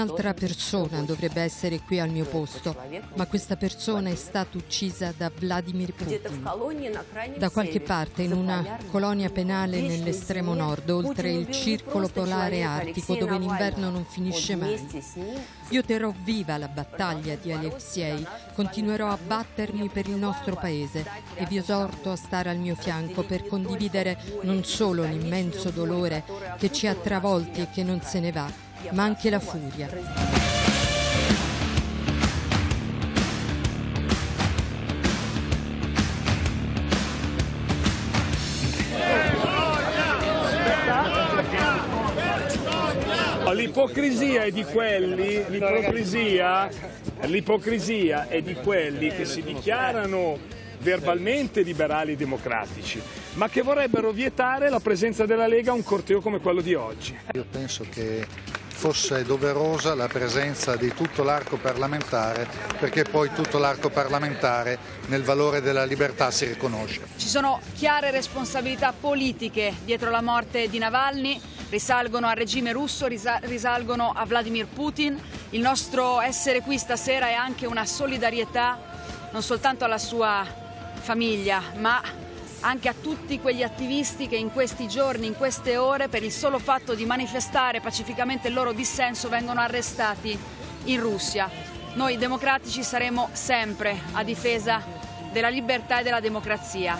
Un'altra persona dovrebbe essere qui al mio posto, ma questa persona è stata uccisa da Vladimir Putin. Da qualche parte in una colonia penale nell'estremo nord, oltre il circolo polare artico dove l'inverno non finisce mai. Io terrò viva la battaglia di Alexei, continuerò a battermi per il nostro paese e vi esorto a stare al mio fianco per condividere non solo l'immenso dolore che ci ha travolti e che non se ne va, ma anche la furia. L'ipocrisia è di quelli, l'ipocrisia, l'ipocrisia è di quelli che si dichiarano verbalmente liberali democratici, ma che vorrebbero vietare la presenza della Lega a un corteo come quello di oggi. Io penso che fosse doverosa la presenza di tutto l'arco parlamentare perché poi tutto l'arco parlamentare nel valore della libertà si riconosce. Ci sono chiare responsabilità politiche dietro la morte di Navalny, risalgono al regime russo, risalgono a Vladimir Putin. Il nostro essere qui stasera è anche una solidarietà non soltanto alla sua famiglia ma anche a tutti quegli attivisti che in questi giorni, in queste ore, per il solo fatto di manifestare pacificamente il loro dissenso, vengono arrestati in Russia. Noi democratici saremo sempre a difesa della libertà e della democrazia.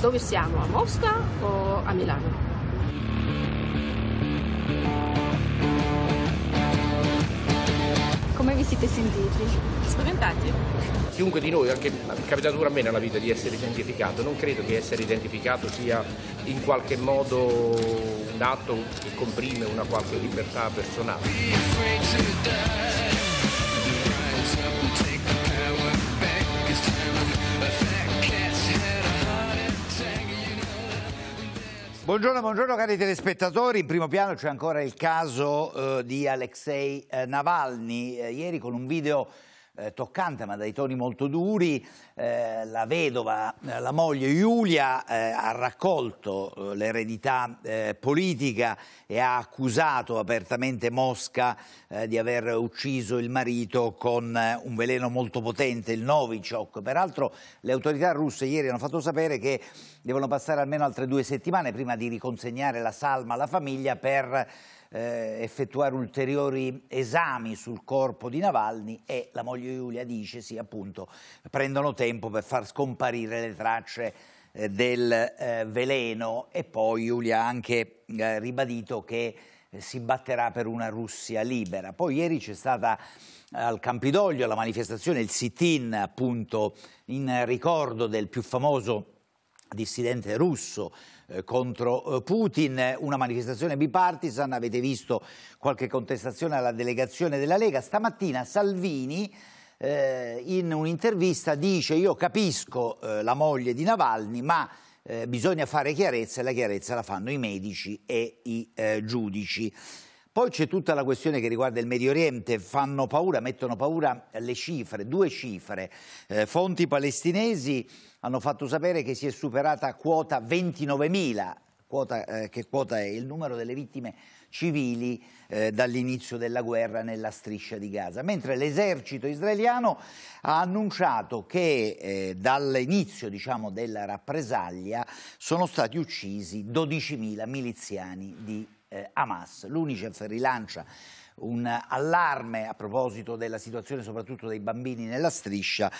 Dove siamo? A Mosca o a Milano? siete sentiti? Spaventati. Chiunque di noi, anche è capitato pure a me nella vita di essere identificato, non credo che essere identificato sia in qualche modo un atto che comprime una qualche libertà personale. Buongiorno, buongiorno cari telespettatori, in primo piano c'è ancora il caso eh, di Alexei eh, Navalny, eh, ieri con un video eh, toccante ma dai toni molto duri, eh, la vedova, eh, la moglie Giulia eh, ha raccolto eh, l'eredità politica e ha accusato apertamente Mosca di aver ucciso il marito con un veleno molto potente, il Novichok. Peraltro le autorità russe ieri hanno fatto sapere che devono passare almeno altre due settimane prima di riconsegnare la salma alla famiglia per eh, effettuare ulteriori esami sul corpo di Navalny e la moglie Giulia dice sì appunto prendono tempo per far scomparire le tracce eh, del eh, veleno e poi Giulia ha anche eh, ribadito che eh, si batterà per una Russia libera. Poi ieri c'è stata eh, al Campidoglio la manifestazione, il sit-in appunto in ricordo del più famoso dissidente russo eh, contro eh, Putin, una manifestazione bipartisan, avete visto qualche contestazione alla delegazione della Lega. Stamattina Salvini eh, in un'intervista dice io capisco eh, la moglie di Navalny ma eh, bisogna fare chiarezza e la chiarezza la fanno i medici e i eh, giudici. Poi c'è tutta la questione che riguarda il Medio Oriente, fanno paura, mettono paura le cifre, due cifre. Eh, fonti palestinesi hanno fatto sapere che si è superata quota 29.000, quota, eh, che quota è il numero delle vittime civili eh, dall'inizio della guerra nella striscia di Gaza, mentre l'esercito israeliano ha annunciato che eh, dall'inizio diciamo, della rappresaglia sono stati uccisi 12.000 miliziani di eh, Hamas. L'Unicef rilancia un allarme a proposito della situazione soprattutto dei bambini nella striscia,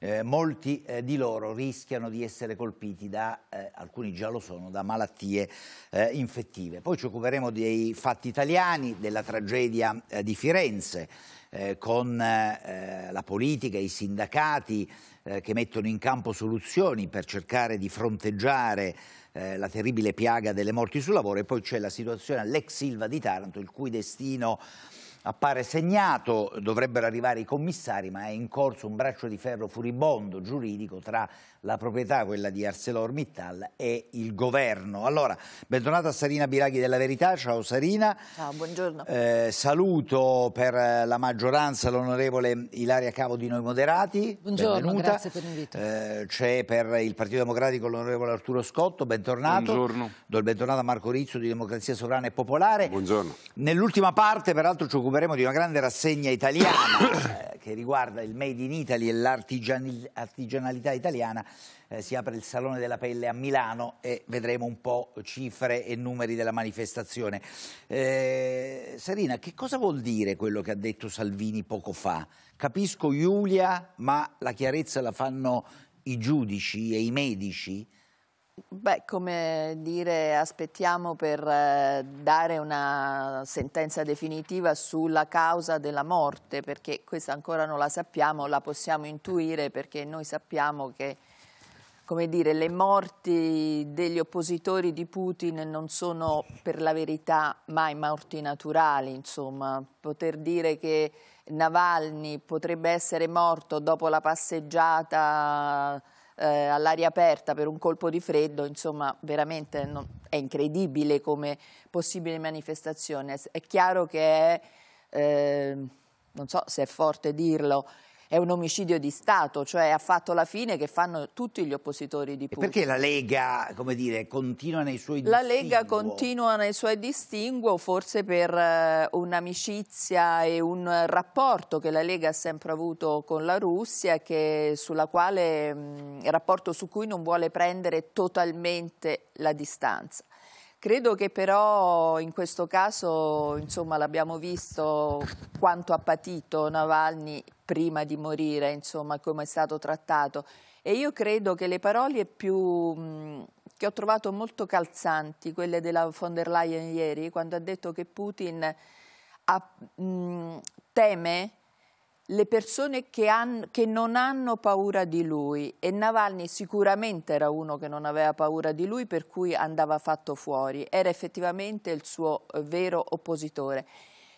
eh, molti eh, di loro rischiano di essere colpiti da, eh, alcuni già lo sono, da malattie eh, infettive. Poi ci occuperemo dei fatti italiani, della tragedia eh, di Firenze, eh, con la politica, i sindacati che mettono in campo soluzioni per cercare di fronteggiare eh, la terribile piaga delle morti sul lavoro e poi c'è la situazione all'ex Silva di Taranto, il cui destino appare segnato, dovrebbero arrivare i commissari, ma è in corso un braccio di ferro furibondo giuridico tra la proprietà, quella di ArcelorMittal è il governo. Allora, bentornata Sarina Biraghi della Verità, ciao Sarina. Ciao, buongiorno. Eh, saluto per la maggioranza l'onorevole Ilaria Cavo di Noi Moderati, buongiorno, benvenuta. grazie per l'invito. Eh, c'è per il Partito Democratico l'onorevole Arturo Scotto, bentornato. Buongiorno. Do il bentornato a Marco Rizzo di Democrazia Sovrana e Popolare. Buongiorno. Nell'ultima parte, peraltro, ci occuperemo di una grande rassegna italiana. Eh, che riguarda il Made in Italy e l'artigianalità italiana, eh, si apre il Salone della Pelle a Milano e vedremo un po' cifre e numeri della manifestazione. Eh, Sarina, che cosa vuol dire quello che ha detto Salvini poco fa? Capisco Giulia, ma la chiarezza la fanno i giudici e i medici? Beh, come dire, aspettiamo per eh, dare una sentenza definitiva sulla causa della morte, perché questa ancora non la sappiamo, la possiamo intuire perché noi sappiamo che come dire, le morti degli oppositori di Putin non sono per la verità mai morti naturali, insomma, poter dire che Navalny potrebbe essere morto dopo la passeggiata eh, all'aria aperta per un colpo di freddo, insomma veramente non, è incredibile come possibile manifestazione. È chiaro che è, eh, non so se è forte dirlo, è un omicidio di Stato, cioè ha fatto la fine che fanno tutti gli oppositori di Putin. E perché la Lega, come dire, continua nei suoi la distinguo? La Lega continua nei suoi distinguo forse per eh, un'amicizia e un rapporto che la Lega ha sempre avuto con la Russia, che, sulla quale, mh, mm, rapporto su cui non vuole prendere totalmente la distanza. Credo che però in questo caso, insomma, l'abbiamo visto quanto ha patito Navalny prima di morire, insomma, come è stato trattato. E io credo che le parole più, che ho trovato molto calzanti, quelle della von der Leyen ieri, quando ha detto che Putin ha, mh, teme le persone che, han, che, non hanno paura di lui e Navalny sicuramente era uno che non aveva paura di lui per cui andava fatto fuori, era effettivamente il suo eh, vero oppositore.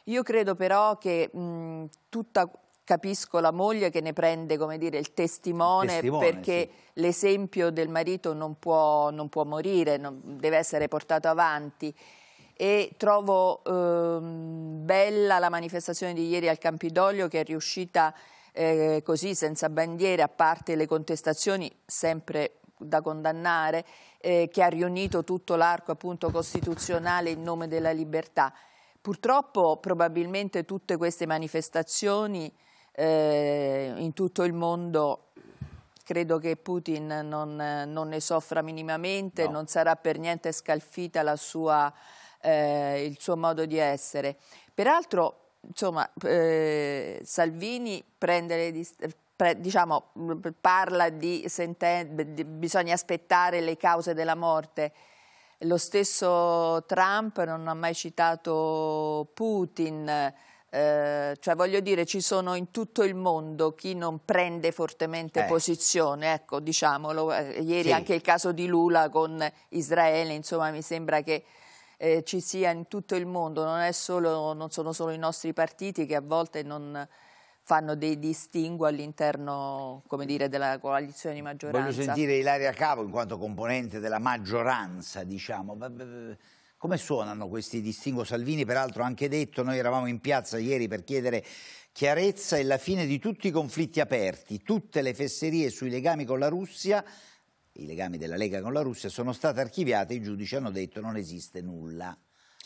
Io credo però che mh, tutta, capisco la moglie che ne prende come dire, il, testimone il, testimone perché sì. l'esempio del marito non può, non può morire, non, deve essere portato avanti e trovo ehm, bella la manifestazione di ieri al Campidoglio che è riuscita eh, così senza bandiere, a parte le contestazioni sempre da condannare, eh, che ha riunito tutto l'arco appunto costituzionale in nome della libertà. Purtroppo probabilmente tutte queste manifestazioni eh, in tutto il mondo credo che Putin non, non ne soffra minimamente, no. non sarà per niente scalfita la sua eh, il suo modo di essere. Peraltro, insomma, eh, Salvini prende le distanze diciamo, parla di, di bisogna aspettare le cause della morte. Lo stesso Trump non ha mai citato Putin. Eh, cioè voglio dire ci sono in tutto il mondo chi non prende fortemente eh. posizione ecco diciamolo eh, ieri sì. anche il caso di Lula con Israele insomma mi sembra che eh, ci sia in tutto il mondo, non, solo, non, sono solo i nostri partiti che a volte non fanno dei distinguo all'interno della coalizione di maggioranza. Voglio sentire Ilaria Cavo in quanto componente della maggioranza, diciamo. Come suonano questi distinguo? Salvini peraltro ha anche detto, noi eravamo in piazza ieri per chiedere chiarezza e la fine di tutti i conflitti aperti, tutte le fesserie sui legami con la Russia i legami della Lega con la Russia, sono state archiviate, i giudici hanno detto non esiste nulla.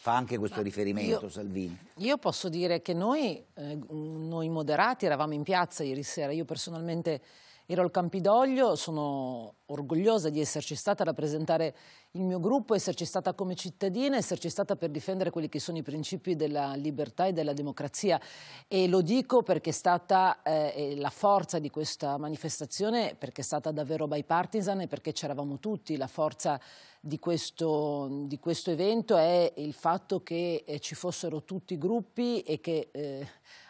Fa anche questo Ma riferimento io, Salvini. Io posso dire che noi, eh, noi moderati, eravamo in piazza ieri sera, io personalmente Ero al Campidoglio, sono orgogliosa di esserci stata a rappresentare il mio gruppo, esserci stata come cittadina, esserci stata per difendere quelli che sono i principi della libertà e della democrazia. E lo dico perché è stata eh, la forza di questa manifestazione, perché è stata davvero bipartisan e perché c'eravamo tutti. La forza di questo, di questo, evento è il fatto che eh, ci fossero tutti i gruppi e che... Eh,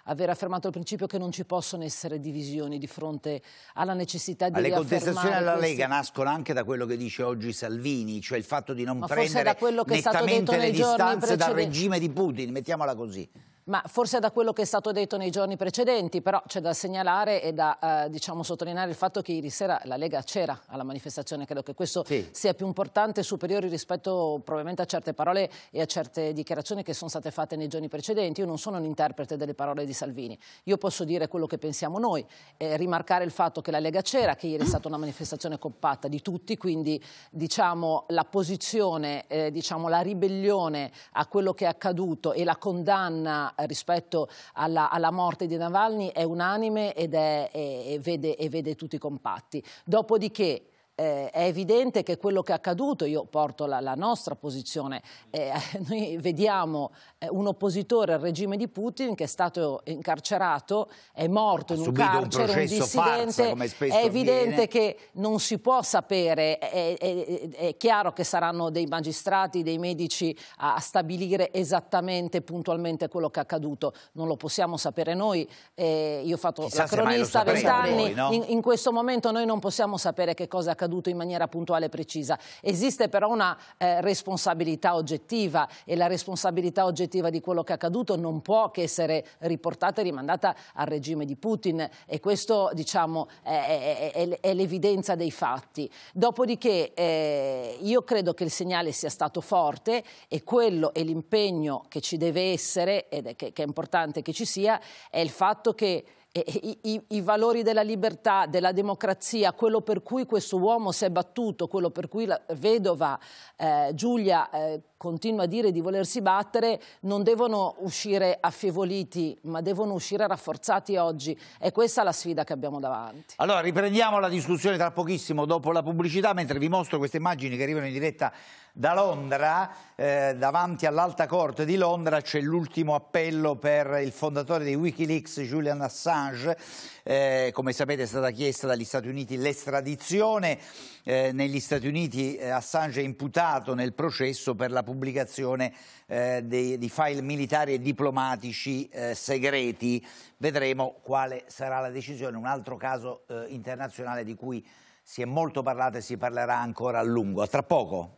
aver affermato il principio che non ci possono essere divisioni di fronte alla necessità di... Ma Le contestazioni alla questi... Lega nascono anche da quello che dice oggi Salvini, cioè il fatto di non Ma prendere nettamente le distanze precedenti. dal regime di Putin, mettiamola così. Ma forse da quello che è stato detto nei giorni precedenti, però c'è da segnalare e da eh, diciamo, sottolineare il fatto che ieri sera la Lega c'era alla manifestazione, credo che questo sì. sia più importante e superiore rispetto probabilmente a certe parole e a certe dichiarazioni che sono state fatte nei giorni precedenti. Io non sono un interprete delle parole di Salvini, io posso dire quello che pensiamo noi, eh, rimarcare il fatto che la Lega c'era, che ieri è stata una manifestazione compatta di tutti, quindi diciamo, la posizione, eh, diciamo, la ribellione a quello che è accaduto e la condanna rispetto alla, alla, morte di Navalny è unanime ed è, e, e, vede, e vede tutti compatti. Dopodiché eh, è evidente che quello che è accaduto, io porto la, la nostra posizione, eh, noi vediamo eh, un oppositore al regime di Putin che è stato incarcerato, è morto ha in un carcere, un, un dissidente, farsa, è evidente avviene. che non si può sapere, è, è, è, chiaro che saranno dei magistrati, dei medici a, a, stabilire esattamente, puntualmente quello che è accaduto, non lo possiamo sapere noi, eh, io ho fatto Chissà la cronista a vent'anni, no? in, in questo momento noi non possiamo sapere che cosa è accaduto accaduto in maniera puntuale e precisa. Esiste però una eh, responsabilità oggettiva e la responsabilità oggettiva di quello che è accaduto non può che essere riportata e rimandata al regime di Putin e questo diciamo è, è, è l'evidenza dei fatti. Dopodiché eh, io credo che il segnale sia stato forte e quello è l'impegno che ci deve essere ed è, che, che è importante che ci sia è il fatto che i, i, i, valori della libertà, della democrazia, quello per cui questo uomo si è battuto, quello per cui la vedova eh, Giulia eh, continua a dire di volersi battere, non devono uscire affievoliti, ma devono uscire rafforzati oggi. È questa la sfida che abbiamo davanti. Allora, riprendiamo la discussione tra pochissimo dopo la pubblicità, mentre vi mostro queste immagini che arrivano in diretta da Londra. Eh, davanti all'Alta Corte di Londra c'è l'ultimo appello per il fondatore di Wikileaks, Julian Assange eh, come sapete è stata chiesta dagli Stati Uniti l'estradizione, eh, negli Stati Uniti eh, Assange è imputato nel processo per la pubblicazione eh, dei, di file militari e diplomatici eh, segreti, vedremo quale sarà la decisione, un altro caso internazionale di cui si è molto parlato e si parlerà ancora a lungo. A tra poco.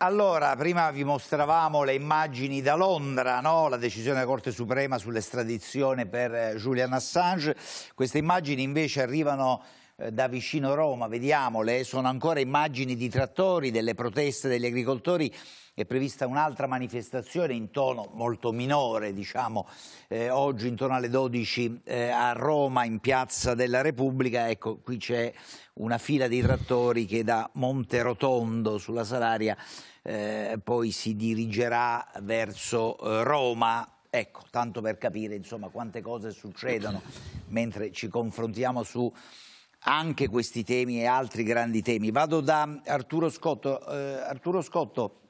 Allora, prima vi mostravamo le immagini da Londra, no? la decisione della Corte Suprema sull'estradizione per eh, Julian Assange. Queste immagini invece arrivano eh, da vicino Roma, vediamole, sono ancora immagini di trattori, delle proteste degli agricoltori è prevista un'altra manifestazione in tono molto minore, diciamo, eh, oggi intorno alle 12 eh, a Roma in Piazza della Repubblica. Ecco, qui c'è una fila di trattori che da Monte Rotondo sulla Salaria eh, poi si dirigerà verso eh, Roma. Ecco, tanto per capire, insomma, quante cose succedono mentre ci confrontiamo su anche questi temi e altri grandi temi. Vado da Arturo Scotto. Eh, Arturo Scotto,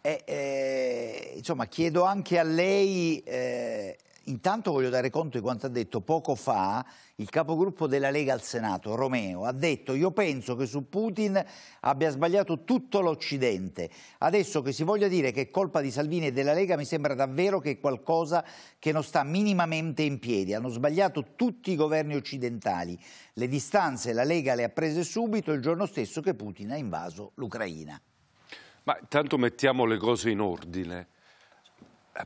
eh, eh, insomma, chiedo anche a lei eh, intanto voglio dare conto di quanto ha detto poco fa il capogruppo della Lega al Senato, Romeo, ha detto io penso che su Putin abbia sbagliato tutto l'Occidente. Adesso che si voglia dire che è colpa di Salvini e della Lega mi sembra davvero che è qualcosa che non sta minimamente in piedi. Hanno sbagliato tutti i governi occidentali. Le distanze la Lega le ha prese subito il giorno stesso che Putin ha invaso l'Ucraina. Ma intanto mettiamo le cose in ordine.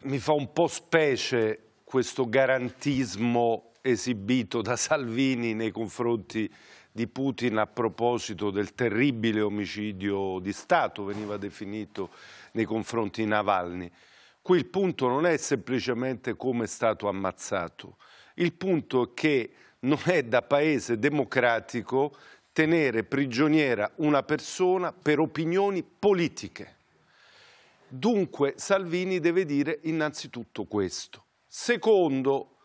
Mi fa un po' specie questo garantismo esibito da Salvini nei confronti di Putin a proposito del terribile omicidio di Stato, veniva definito nei confronti di Navalny. Qui il punto non è semplicemente come è stato ammazzato, il punto è che non è da paese democratico tenere prigioniera una persona per opinioni politiche. Dunque Salvini deve dire innanzitutto questo. Secondo,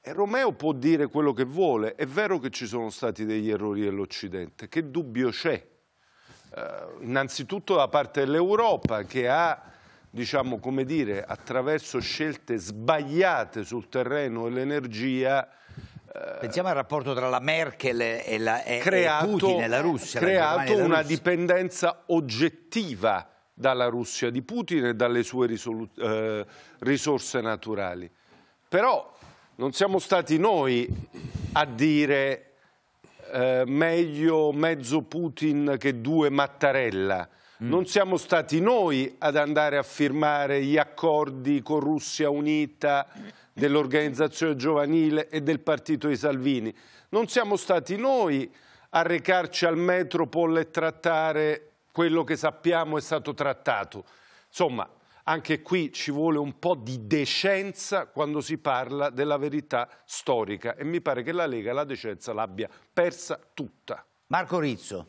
eh, Romeo può dire quello che vuole, è vero che ci sono stati degli errori dell'Occidente, che dubbio c'è? Eh, innanzitutto da parte dell'Europa che ha, diciamo come dire, attraverso scelte sbagliate sul terreno dell'energia... Eh, Pensiamo al rapporto tra la Merkel e, la, e, creato, e Putin e la Russia. Ha Creato una Russia. dipendenza oggettiva dalla Russia di Putin e dalle sue eh, risorse naturali. Però non siamo stati noi a dire eh, meglio mezzo Putin che due Mattarella. Mm. Non siamo stati noi ad andare a firmare gli accordi con Russia Unita dell'organizzazione giovanile e del partito di Salvini. Non siamo stati noi a recarci al Metropol e trattare quello che sappiamo è stato trattato. Insomma, anche qui ci vuole un po' di decenza quando si parla della verità storica e mi pare che la Lega la decenza l'abbia persa tutta. Marco Rizzo.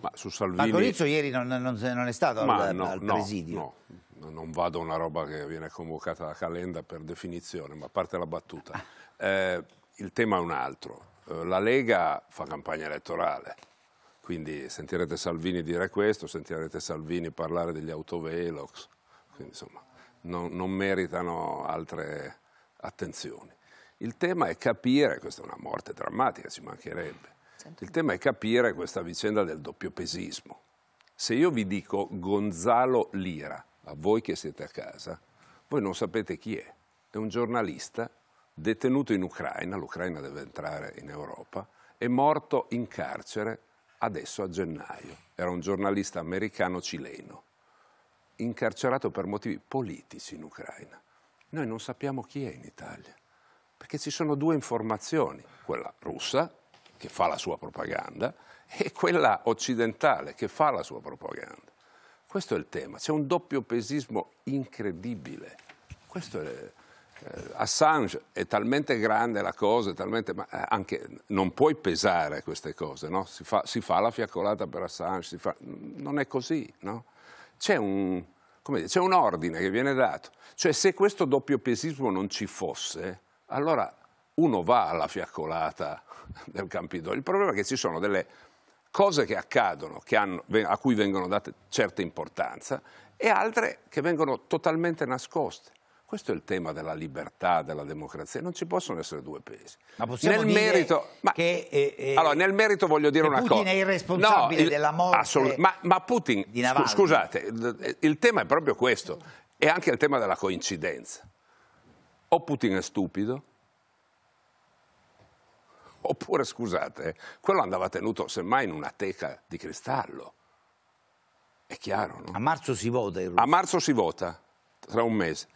Ma su Salvini... Marco Rizzo ieri non, non, non è stato al, no, al, presidio. No, no, non vado a una roba che viene convocata da Calenda per definizione, ma a parte la battuta. Eh, il tema è un altro. Eh, la Lega fa campagna elettorale, quindi sentirete Salvini dire questo, sentirete Salvini parlare degli autovelox, quindi insomma non, non meritano altre attenzioni. Il tema è capire, questa è una morte drammatica, ci mancherebbe, certo. il tema è capire questa vicenda del doppio pesismo. Se io vi dico Gonzalo Lira, a voi che siete a casa, voi non sapete chi è. È un giornalista detenuto in Ucraina, l'Ucraina deve entrare in Europa, è morto in carcere adesso a gennaio. Era un giornalista americano-cileno incarcerato per motivi politici in Ucraina. Noi non sappiamo chi è in Italia, perché ci sono due informazioni, quella russa, che fa la sua propaganda, e quella occidentale, che fa la sua propaganda. Questo è il tema, c'è un doppio pesismo incredibile. Questo è... Eh, Assange è talmente grande la cosa, talmente, ma eh, anche non puoi pesare queste cose, no? si, fa, si fa la fiaccolata per Assange, fa, non è così, no? c'è un, un, ordine che viene dato. Cioè se questo doppio doppiopesismo non ci fosse, allora uno va alla fiaccolata del Campidoglio. Il problema è che ci sono delle cose che accadono, che hanno, a cui vengono date certa importanza, e altre che vengono totalmente nascoste. Questo è il tema della libertà, della democrazia, non ci possono essere due pesi. Ma possiamo nel dire merito, ma, che eh, eh allora, nel merito voglio dire una Putin cosa. Putin è il responsabile no, della morte ma, ma, Putin, di Navalny. scusate, il tema è proprio questo, è anche il tema della coincidenza. O Putin è stupido, oppure, scusate, eh, quello andava tenuto semmai in una teca di cristallo. È chiaro, no? A marzo si vota in A marzo si vota, tra un mese.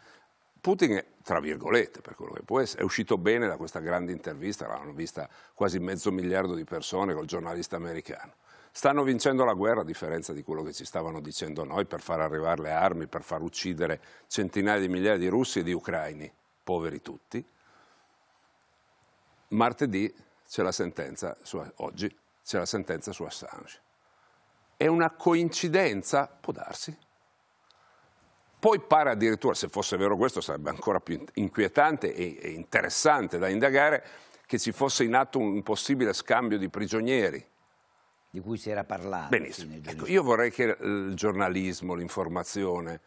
Putin, tra virgolette, per quello che può essere, è uscito bene da questa grande intervista, l'hanno vista quasi mezzo miliardo di persone col giornalista americano. Stanno vincendo la guerra a differenza di quello che ci stavano dicendo noi per far arrivare le armi, per far uccidere centinaia di migliaia di russi e di ucraini, poveri tutti. Martedì c'è la sentenza, su, oggi c'è la sentenza su Assange. È una coincidenza? Può darsi. Poi pare addirittura, se fosse vero questo sarebbe ancora più inquietante e interessante da indagare, che ci fosse in atto un possibile scambio di prigionieri. Di cui si era parlato. Benissimo. Ecco, io vorrei che il giornalismo, l'informazione,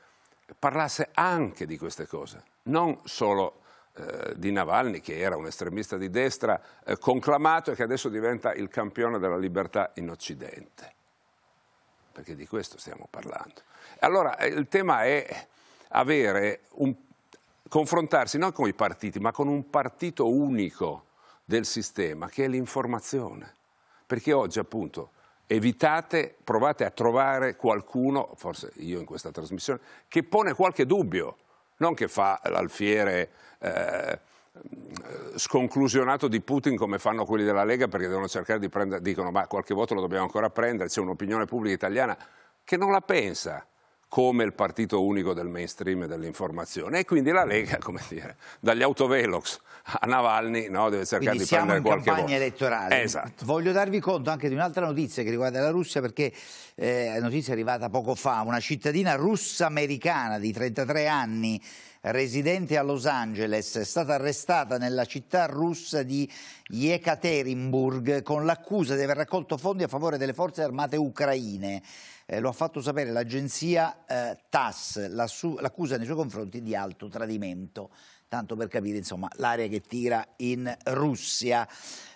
parlasse anche di queste cose, non solo eh, di Navalny, che era un estremista di destra eh, conclamato e che adesso diventa il campione della libertà in Occidente perché di questo stiamo parlando. Allora eh, il tema è avere un, confrontarsi non con i partiti, ma con un partito unico del sistema, che è l'informazione. Perché oggi appunto evitate, provate a trovare qualcuno, forse io in questa trasmissione, che pone qualche dubbio, non che fa l'alfiere... Eh, sconclusionato di Putin come fanno quelli della Lega perché devono cercare di prendere, dicono ma qualche voto lo dobbiamo ancora prendere, c'è un'opinione pubblica italiana che non la pensa come il partito unico del mainstream e dell'informazione e quindi la Lega, come dire, dagli autovelox a Navalny no, deve cercare quindi di prendere qualche voto. siamo in campagna elettorale. Esatto. Voglio darvi conto anche di un'altra notizia che riguarda la Russia perché è eh, notizia è arrivata poco fa, una cittadina russa-americana di 33 anni residente a Los Angeles, è stata arrestata nella città russa di Yekaterinburg con l'accusa di aver raccolto fondi a favore delle forze armate ucraine. Eh, lo ha fatto sapere l'agenzia eh, TAS, l'accusa nei suoi confronti di alto tradimento, tanto per capire insomma l'area che tira in Russia.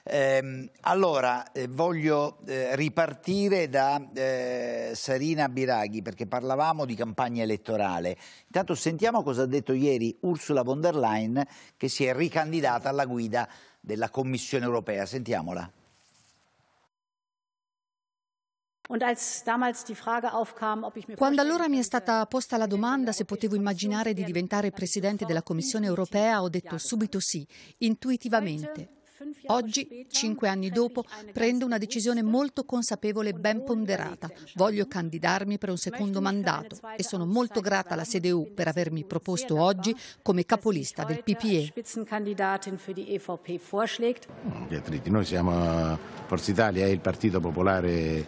Eh, allora, eh, voglio eh, ripartire da eh, Sarina Biraghi, perché parlavamo di campagna elettorale. Intanto sentiamo cosa ha detto ieri Ursula von der Leyen, che si è ricandidata alla guida della Commissione europea. Sentiamola. Quando allora mi è stata posta la domanda se potevo immaginare di diventare Presidente della Commissione europea, ho detto subito sì, intuitivamente. Oggi, cinque anni dopo, prendo una decisione molto consapevole e ben ponderata. Voglio candidarmi per un secondo mandato e sono molto grata alla CDU per avermi proposto oggi come capolista del PPE. Beatrice, mm, noi siamo Forza Italia, è il Partito Popolare eh,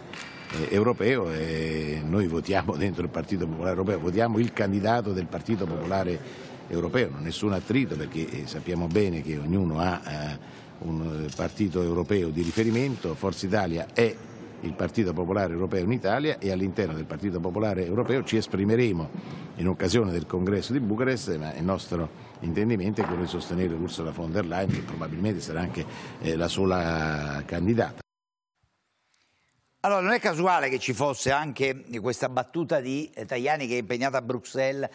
europeo e noi votiamo dentro il Partito Popolare Europeo, votiamo il candidato del Partito Popolare Europeo, nessun attrito perché eh, sappiamo bene che ognuno ha eh, un eh, partito europeo di riferimento, Forza Italia è il Partito Popolare Europeo in Italia e all'interno del Partito Popolare Europeo ci esprimeremo in occasione del congresso di Bucarest, ma il nostro intendimento è quello di sostenere Ursula von der Leyen che probabilmente sarà anche eh, la sola candidata. Allora, non è casuale che ci fosse anche questa battuta di eh, Tajani che è impegnata a Bruxelles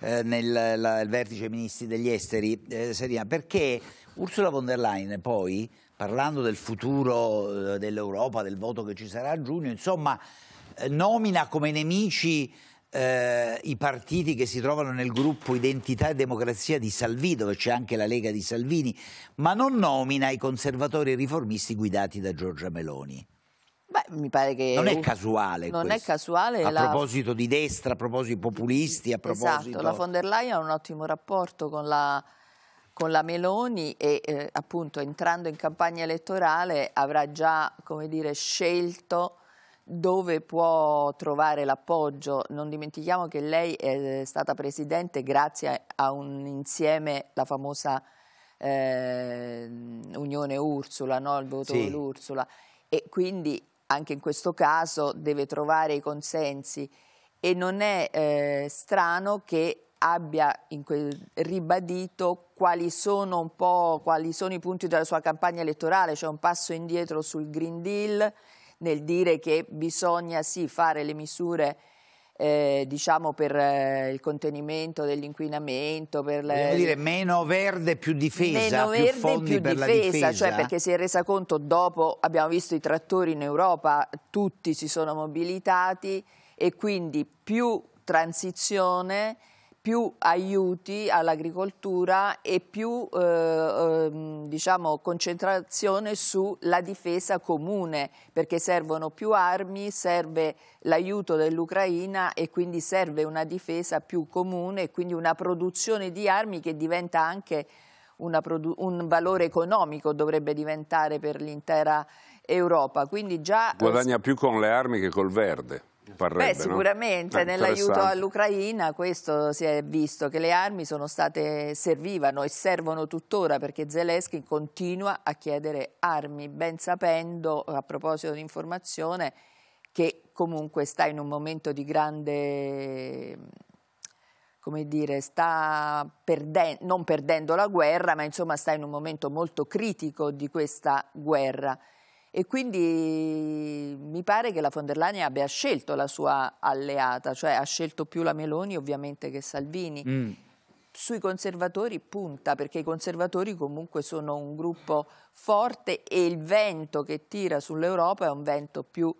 eh, nel la, vertice ministri degli esteri, eh, Serena, perché Ursula von der Leyen poi, parlando del futuro eh, dell'Europa, del voto che ci sarà a giugno, insomma, eh, nomina come nemici eh, i partiti che si trovano nel gruppo Identità e Democrazia di Salvini, dove c'è anche la Lega di Salvini, ma non nomina i conservatori e i riformisti guidati da Giorgia Meloni. Beh, mi pare che non è casuale. Non questo. è casuale. A la... proposito di destra, a proposito di populisti, a proposito. Esatto, la von der Leyen ha un ottimo rapporto con la con la Meloni e eh, appunto entrando in campagna elettorale avrà già come dire, scelto dove può trovare l'appoggio. Non dimentichiamo che lei è eh, stata presidente grazie a un insieme, la famosa eh, Unione Ursula, no? il voto sì. Ursula. e quindi anche in questo caso deve trovare i consensi e non è eh, strano che abbia ribadito quali sono un po' quali sono i punti della sua campagna elettorale, c'è cioè un passo indietro sul Green Deal nel dire che bisogna sì fare le misure eh, diciamo per eh, il contenimento dell'inquinamento per le... dire meno verde più difesa meno più verde più per difesa, difesa, cioè perché si è resa conto dopo abbiamo visto i trattori in Europa tutti si sono mobilitati e quindi più transizione più aiuti all'agricoltura e più eh, ehm, diciamo, concentrazione sulla difesa comune, perché servono più armi, serve l'aiuto dell'Ucraina e quindi serve una difesa più comune e quindi una produzione di armi che diventa anche un valore economico, dovrebbe diventare per l'intera Europa. Quindi già... Eh, Guadagna più con le armi che col verde. Parrebbe, Beh, sicuramente no? Eh, nell'aiuto all'Ucraina questo si è visto che le armi sono state, servivano e servono tuttora perché Zelensky continua a chiedere armi, ben sapendo, a proposito di informazione, che comunque sta in un momento di grande come dire, sta perdendo, non perdendo la guerra, ma insomma sta in un momento molto critico di questa guerra e quindi mm, mi pare che la von der Leyen abbia scelto la sua alleata, cioè ha scelto più la Meloni ovviamente che Salvini. Mm. Sui conservatori punta, perché i conservatori comunque sono un gruppo forte e il vento che tira sull'Europa è un vento più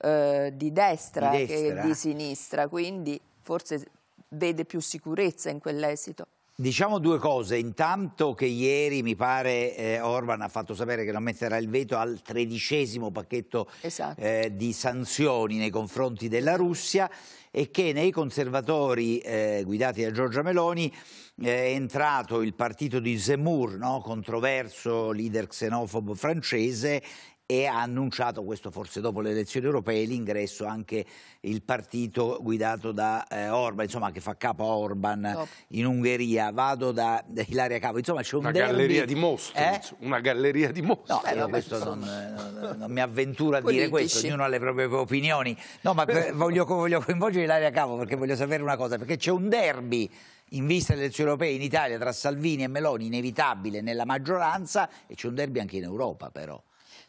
eh, di, destra di destra che di sinistra, quindi forse vede più sicurezza in quell'esito. Diciamo due cose, intanto che ieri mi pare eh, Orban ha fatto sapere che non metterà il veto al tredicesimo pacchetto esatto. eh, di sanzioni nei confronti della Russia e che nei conservatori eh, guidati da Giorgia Meloni eh, è entrato il partito di Zemmour, no? controverso leader xenofobo francese e ha annunciato, questo forse dopo le elezioni europee, l'ingresso anche il partito guidato da eh, Orban, insomma che fa capo a Orban oh. in Ungheria, vado da, da Ilaria Capo, insomma c'è un una derby. galleria di mostri, eh? una galleria di mostri. No, eh, no questo non, eh, non, non, mi avventuro a Politici. dire questo, ognuno ha le proprie opinioni. No, ma per, voglio, voglio coinvolgere Ilaria Capo perché voglio sapere una cosa, perché c'è un derby in vista delle elezioni europee in Italia tra Salvini e Meloni inevitabile nella maggioranza e c'è un derby anche in Europa però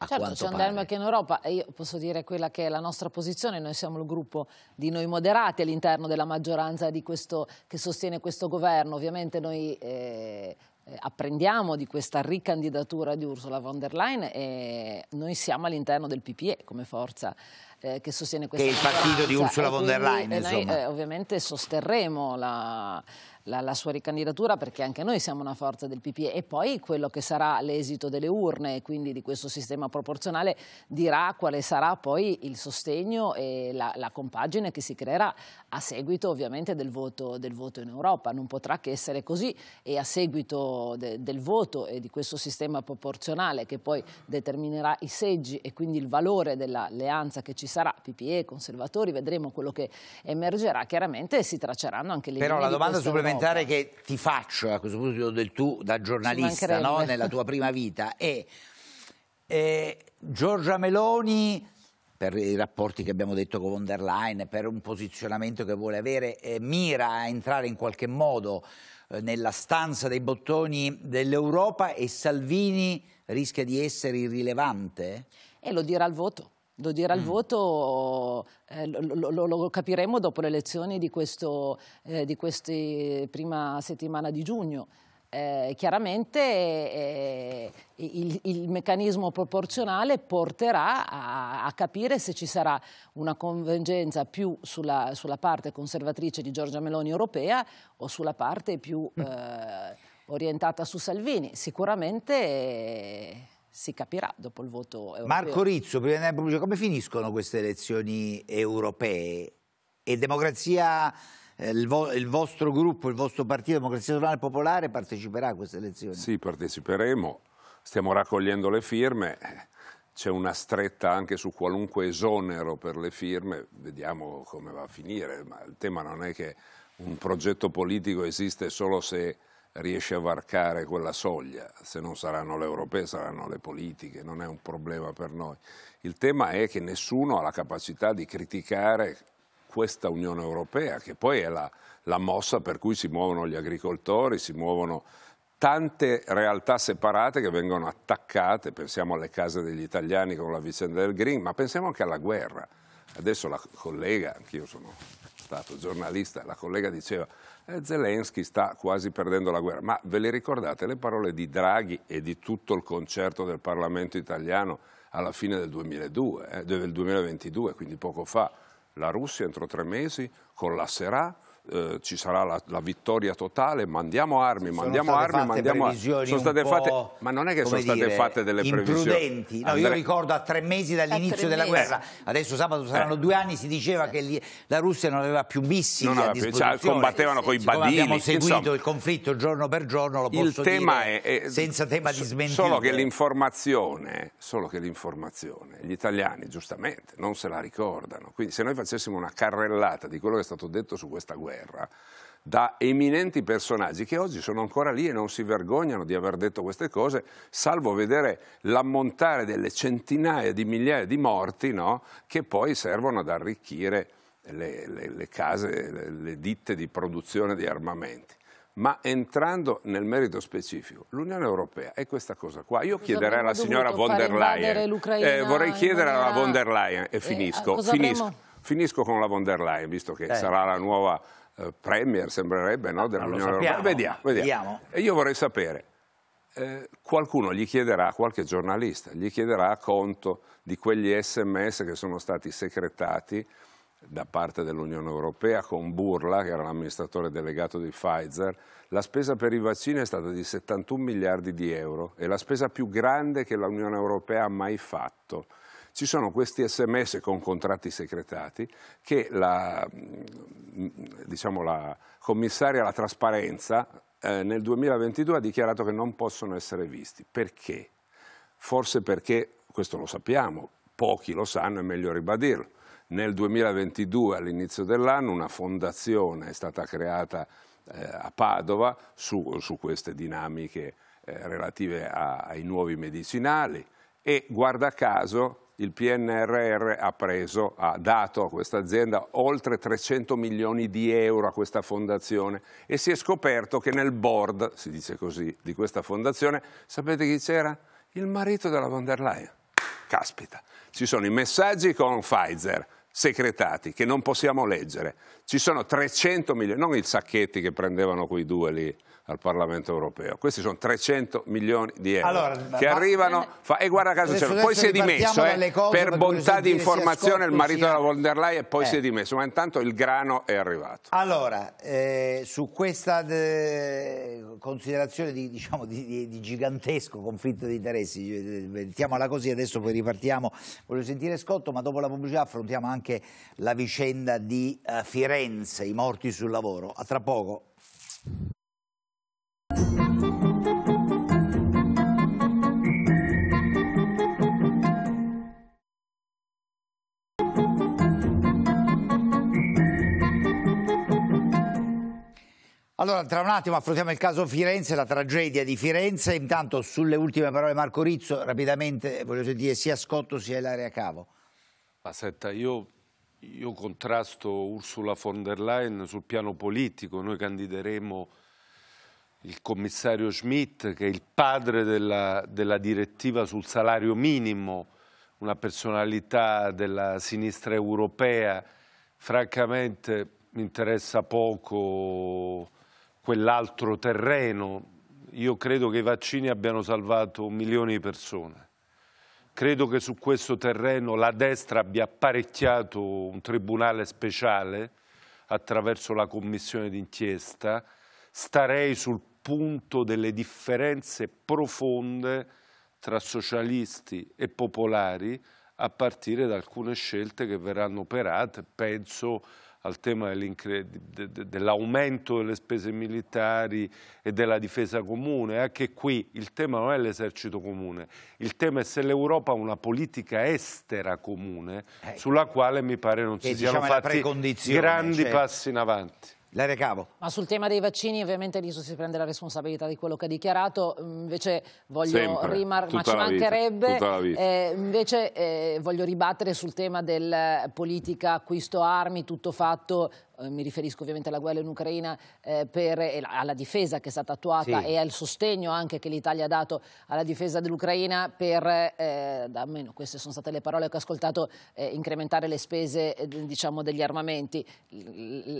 a certo, quanto un andiamo anche in Europa, io posso dire quella che è la nostra posizione, noi siamo il gruppo di noi moderati all'interno della maggioranza questo, che sostiene questo governo, ovviamente noi... Eh, eh, apprendiamo di questa ricandidatura di Ursula von der Leyen e noi siamo all'interno del PPE come forza eh, che sostiene questa che è il partito di Ursula von der Leyen noi, eh, ovviamente sosterremo la, la, la, sua ricandidatura perché anche noi siamo una forza del PPE e poi quello che sarà l'esito delle urne e quindi di questo sistema proporzionale dirà quale sarà poi il sostegno e la, la compagine che si creerà a seguito ovviamente del voto, del voto, in Europa. Non potrà che essere così e a seguito de, del voto e di questo sistema proporzionale che poi determinerà i seggi e quindi il valore dell'alleanza che ci sarà, PPE, conservatori, vedremo quello che emergerà, chiaramente si tracceranno anche le Però linee la domanda supplementare elementare che ti faccio a questo punto del tu da giornalista no? nella tua prima vita è eh, Giorgia Meloni per i rapporti che abbiamo detto con von der Leyen, per un posizionamento che vuole avere, eh, mira a entrare in qualche modo eh, nella stanza dei bottoni dell'Europa e Salvini rischia di essere irrilevante? E lo dirà al voto. Lo dire al mm. voto eh, lo, lo, lo, capiremo dopo le elezioni di, questo, eh, di questa prima settimana di giugno. Eh, chiaramente eh, il, il, meccanismo proporzionale porterà a, a, capire se ci sarà una convergenza più sulla, sulla, parte conservatrice di Giorgia Meloni europea o sulla parte più mm. eh, orientata su Salvini. Sicuramente eh, si capirà dopo il voto europeo. Marco Rizzo, prima di andare come finiscono queste elezioni europee? E democrazia, eh, il, vo il vostro gruppo, il vostro partito Democrazia Sociale Popolare parteciperà a queste elezioni? Sì, parteciperemo, stiamo raccogliendo le firme, c'è una stretta anche su qualunque esonero per le firme, vediamo come va a finire, ma il tema non è che un progetto politico esiste solo se riesce a varcare quella soglia, se non saranno le europee saranno le politiche, non è un problema per noi. Il tema è che nessuno ha la capacità di criticare questa Unione Europea, che poi è la, la mossa per cui si muovono gli agricoltori, si muovono tante realtà separate che vengono attaccate, pensiamo alle case degli italiani con la vicenda del Green, ma pensiamo anche alla guerra. Adesso la collega, anch'io sono stato giornalista, la collega diceva eh, Zelensky sta quasi perdendo la guerra, ma ve le ricordate le parole di Draghi e di tutto il concerto del Parlamento italiano alla fine del, 2002, eh, del 2022, quindi poco fa? La Russia entro tre mesi collasserà, eh, ci sarà la, la, vittoria totale, mandiamo armi, sono mandiamo armi, mandiamo armi. Sono state fatte, ma non è che sono state dire, fatte delle previsioni. No, Io ricordo a tre mesi dall'inizio eh, della guerra, adesso sabato saranno eh. due anni, si diceva che gli, la Russia non aveva più missili non aveva più, cioè, combattevano con i badini. Abbiamo seguito Insomma, il conflitto giorno per giorno, lo posso il tema dire, è, è, senza tema di smentire. Solo che l'informazione, solo che l'informazione, gli italiani giustamente non se la ricordano. Quindi se noi facessimo una carrellata di quello che è stato detto su questa guerra, guerra da eminenti personaggi che oggi sono ancora lì e non si vergognano di aver detto queste cose, salvo vedere l'ammontare delle centinaia di migliaia di morti no? che poi servono ad arricchire le, le, le case, le, le ditte di produzione di armamenti. Ma entrando nel merito specifico, l'Unione Europea è questa cosa qua. Io cosa chiederei alla signora von der Leyen, eh, vorrei chiedere maniera... alla von der Leyen, e finisco, eh, finisco, finisco, con la von der Leyen, visto che eh. sarà la nuova eh, premier, sembrerebbe, no, dell'Unione Europea. Vediamo, vediamo. E io vorrei sapere, eh, qualcuno gli chiederà, qualche giornalista, gli chiederà conto di quegli sms che sono stati secretati da parte dell'Unione Europea con Burla, che era l'amministratore delegato di Pfizer, la spesa per i vaccini è stata di 71 miliardi di euro, è la spesa più grande che l'Unione Europea ha mai fatto ci sono questi sms con contratti segretati che la, mm, diciamo, la commissaria alla trasparenza eh, nel 2022 ha dichiarato che non possono essere visti. Perché? Forse perché, questo lo sappiamo, pochi lo sanno, è meglio ribadirlo. Nel 2022, all'inizio dell'anno, una fondazione è stata creata eh, a Padova su, su queste dinamiche eh, relative a, ai nuovi medicinali e guarda caso il PNRR ha, preso, ha dato a questa azienda oltre 300 milioni di euro a questa fondazione e si è scoperto che nel board, si dice così, di questa fondazione, sapete chi c'era? Il marito della von der Leyen. Caspita, ci sono i messaggi con Pfizer, secretati, che non possiamo leggere. Ci sono 300 milioni, non i sacchetti che prendevano quei due lì al Parlamento europeo. Questi sono 300 milioni di euro allora, che arrivano fa, e guarda caso c'è, poi si è dimesso eh, per bontà di informazione il marito della von der Leyen e poi eh. si è eh. dimesso, ma intanto il grano è arrivato. Allora, eh, su questa considerazione di, diciamo, di, di, di, gigantesco conflitto di interessi, eh, mettiamola così, adesso poi ripartiamo, voglio sentire Scotto, ma dopo la pubblicità affrontiamo anche la vicenda di eh, Firenze sofferenze, i morti sul lavoro. A tra poco. Allora, tra un attimo affrontiamo il caso Firenze, la tragedia di Firenze. Intanto, sulle ultime parole Marco Rizzo, rapidamente voglio sentire sia Scotto sia l'area Cavo. Senta, io io contrasto Ursula von der Leyen sul piano politico, noi candideremo il commissario Schmidt che è il padre della, della direttiva sul salario minimo, una personalità della sinistra europea, francamente mi interessa poco quell'altro terreno, io credo che i vaccini abbiano salvato milioni di persone Credo che su questo terreno la destra abbia apparecchiato un tribunale speciale attraverso la commissione d'inchiesta. Starei sul punto delle differenze profonde tra socialisti e popolari a partire da alcune scelte che verranno operate, penso al tema dell'aumento delle spese militari e della difesa comune. Anche eh, qui il tema non è l'esercito comune, il tema è se l'Europa ha una politica estera comune eh. sulla quale mi pare non si siano diciamo fatti grandi cioè... passi in avanti. La recavo. Ma sul tema dei vaccini ovviamente lì si prende la responsabilità di quello che ha dichiarato, invece voglio rimarcare, ma ci mancherebbe, eh, invece eh, voglio ribattere sul tema del politica acquisto armi, tutto fatto eh, mi riferisco ovviamente alla guerra in Ucraina, eh, per, eh, alla difesa che è stata attuata sì. e al sostegno anche che l'Italia ha dato alla difesa dell'Ucraina per, eh, almeno queste sono state le parole che ho ascoltato, eh, incrementare le spese eh, diciamo, degli armamenti.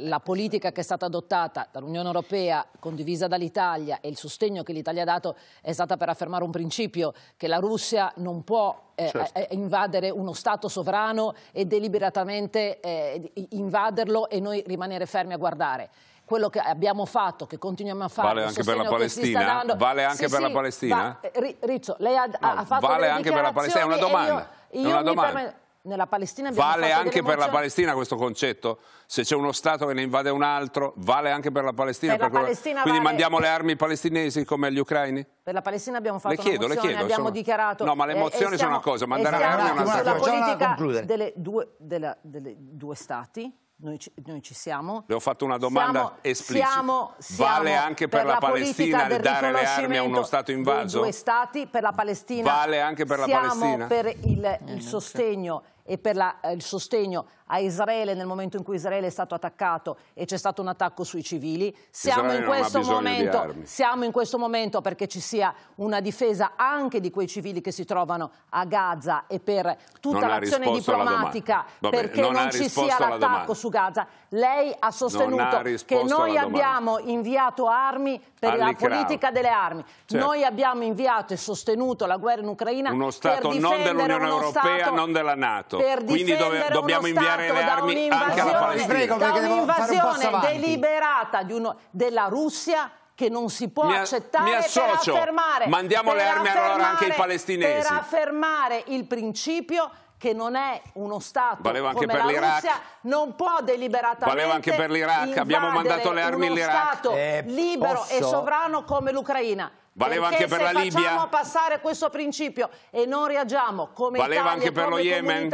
La politica che è stata adottata dall'Unione Europea, condivisa dall'Italia e il sostegno che l'Italia ha dato è stata per affermare un principio che la Russia non può eh, certo. eh, invadere uno Stato sovrano e deliberatamente eh, invaderlo e noi rimanere fermi a guardare quello che abbiamo fatto, che continuiamo a fare. Vale anche per la Palestina? Dando... Vale anche sì, per sì, la Palestina? Va... Eh, Riccio, lei ha, no, ha fatto vale anche per la Palestina? È una domanda. Io, io una domanda. Permet nella Palestina Vale anche per la Palestina questo concetto? Se c'è uno Stato che ne invade un altro, vale anche per la Palestina? Per per la quello... Palestina Quindi mandiamo le armi palestinesi come agli ucraini? Per la Palestina abbiamo fatto le chiedo, le chiedo, abbiamo sono... dichiarato... No, ma le eh, mozioni eh, sono una cosa, mandare le armi è un'altra cosa. La politica delle due, della, delle due Stati... Noi ci, noi ci, siamo. Le ho fatto una domanda siamo, esplicita. Siamo, siamo vale anche per, per la, Palestina il dare le armi a uno Stato invaso? Due stati per la Palestina. Vale anche per la Palestina? per il, il eh, sostegno e per la, eh, il sostegno a Israele nel momento in cui Israele è stato attaccato e c'è stato un attacco sui civili. Siamo in, momento, siamo in, questo momento, perché ci sia una difesa anche di quei civili che si trovano a Gaza e per tutta l'azione diplomatica Vabbè, perché non, non ci sia l'attacco su Gaza. Lei ha sostenuto ha che noi abbiamo inviato armi per la politica delle armi. Certo. Noi abbiamo inviato e sostenuto la guerra in Ucraina uno Stato non dell'Unione Europea, Stato, non della Nato. Quindi dove, dobbiamo inviare portato certo, da un'invasione, da un'invasione deliberata uno, della Russia che non si può mi a, accettare mi associo. per affermare mandiamo per le armi allora anche ai palestinesi per affermare il principio che non è uno Stato Valeva anche per l'Iraq. Russia, non può deliberatamente Valeva anche per l'Iraq, abbiamo mandato le armi all'Iraq. uno Stato eh, libero posso... e sovrano come l'Ucraina. Valeva Perché anche per la Libia. se facciamo passare questo principio e non reagiamo come Valeva Italia anche per lo Yemen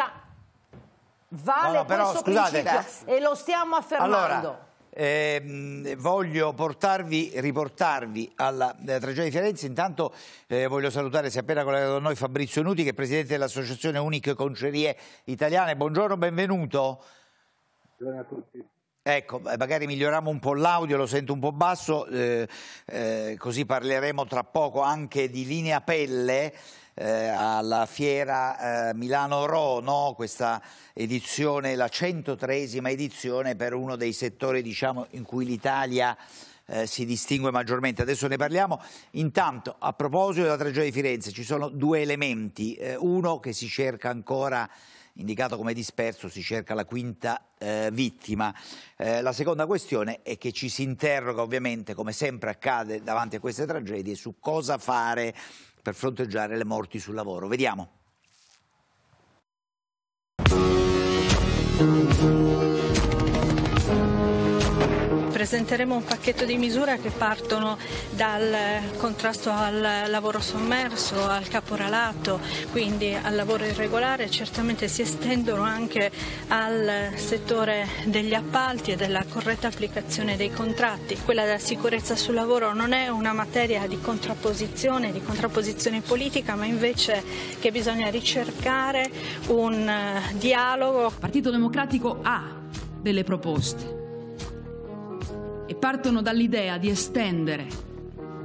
vale no, no, però, scusate, cioè, e lo stiamo affermando. Allora, eh, voglio portarvi, riportarvi alla eh, tragedia di Firenze. Intanto eh, voglio salutare, si appena collegato con noi Fabrizio Nuti, che è presidente dell'Associazione Uniche Concerie Italiane. Buongiorno, benvenuto. Buongiorno a tutti. Ecco, eh, magari miglioriamo un po' l'audio, lo sento un po' basso, eh, eh, così parleremo tra poco anche di linea pelle eh, alla fiera eh, Milano Ro, no? questa edizione, la 103esima edizione per uno dei settori diciamo, in cui l'Italia eh, si distingue maggiormente. Adesso ne parliamo. Intanto, a proposito della tragedia di Firenze, ci sono due elementi. Eh, uno che si cerca ancora, indicato come disperso, si cerca la quinta eh, vittima. Eh, la seconda questione è che ci si interroga, ovviamente, come sempre accade davanti a queste tragedie, su cosa fare per fronteggiare le morti sul lavoro. Vediamo. presenteremo un pacchetto di misure che partono dal contrasto al lavoro sommerso, al caporalato, quindi al lavoro irregolare, certamente si estendono anche al settore degli appalti e della corretta applicazione dei contratti. Quella della sicurezza sul lavoro non è una materia di contrapposizione, di contrapposizione politica, ma invece che bisogna ricercare un eh, dialogo. Il Partito Democratico ha delle proposte e partono dall'idea di estendere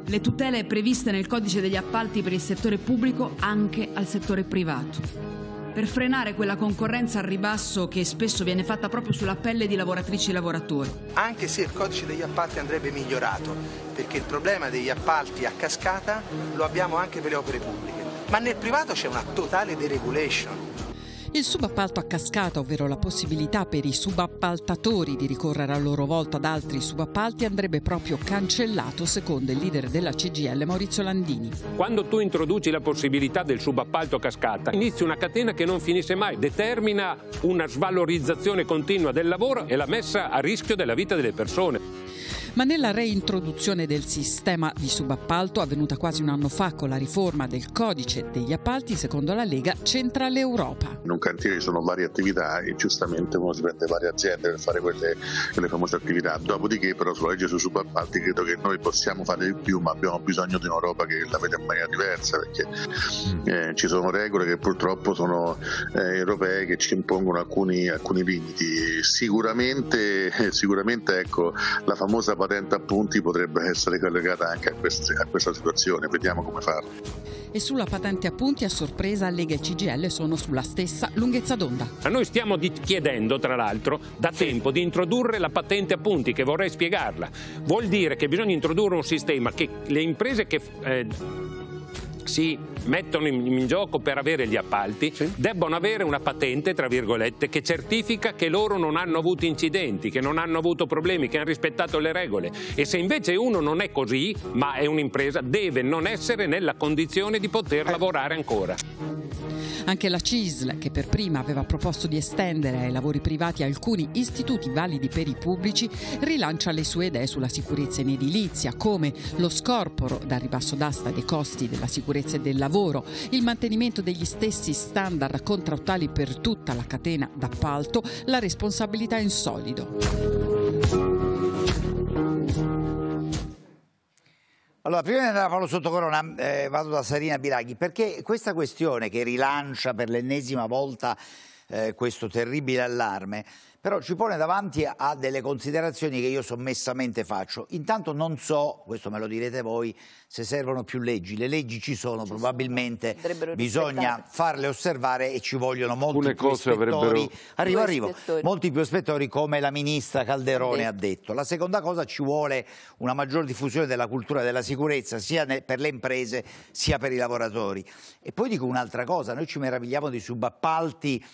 le tutele previste nel codice degli appalti per il settore pubblico anche al settore privato, per frenare quella concorrenza al ribasso che spesso viene fatta proprio sulla pelle di lavoratrici e lavoratori. Anche se il codice degli appalti andrebbe migliorato, perché il problema degli appalti a cascata lo abbiamo anche per le opere pubbliche, ma nel privato c'è una totale deregulation il subappalto a cascata, ovvero la possibilità per i subappaltatori di ricorrere a loro volta ad altri subappalti, andrebbe proprio cancellato, secondo il leader della CGL Maurizio Landini. Quando tu introduci la possibilità del subappalto a cascata, inizia una catena che non finisce mai, determina una svalorizzazione continua del lavoro e la messa a rischio della vita delle persone ma nella reintroduzione del sistema di subappalto avvenuta quasi un anno fa con la riforma del codice degli appalti, secondo la Lega, c'entra l'Europa. In un cantiere ci sono varie attività e giustamente uno si prende varie aziende per fare quelle, quelle famose attività. Dopodiché però sulla legge sui subappalti credo che noi possiamo fare di più, ma abbiamo bisogno di un'Europa che la vede in maniera diversa perché mm. eh, ci sono regole che purtroppo sono eh, europee che ci impongono alcuni, alcuni limiti. Sicuramente, sicuramente ecco, la famosa patente a mm. punti potrebbe essere collegata anche a, queste, a questa situazione, vediamo come farlo. E sulla patente a punti, a sorpresa, Lega e CGL sono sulla stessa lunghezza d'onda. A noi stiamo chiedendo, tra l'altro, da tempo di introdurre la patente a punti, che vorrei spiegarla. Vuol dire che bisogna introdurre un sistema che le imprese che eh, si mettono in, gioco per avere gli appalti sì. debbano avere una patente, tra virgolette, che certifica che loro non hanno avuto incidenti, che non hanno avuto problemi, che hanno rispettato le regole. E se invece uno non è così, ma è un'impresa, deve non essere nella condizione di poter eh. lavorare ancora. Anche la CISL, che per prima aveva proposto di estendere ai lavori privati alcuni istituti validi per i pubblici, rilancia le sue idee sulla sicurezza in edilizia, come lo scorporo dal ribasso d'asta dei costi della sicurezza e del lavoro lavoro, il mantenimento degli stessi standard contrattuali per tutta la catena d'appalto, la responsabilità in solido. Allora, prima di andare a Paolo Sottocorona, eh, vado da Sarina Biraghi, perché questa questione che rilancia per l'ennesima volta eh, questo terribile allarme però ci pone davanti a delle considerazioni che io sommessamente faccio. Intanto non so, questo me lo direte voi, se servono più leggi. Le leggi ci sono, ci probabilmente sono. bisogna farle osservare e ci vogliono molti più ispettori. Avrebbero... Arrivo, arrivo. Ispettori. Molti più ispettori, come la ministra Calderone sì. ha detto. La seconda cosa, ci vuole una maggior diffusione della cultura della sicurezza, sia per le imprese sia per i lavoratori. E poi dico un'altra cosa, noi ci meravigliamo dei subappalti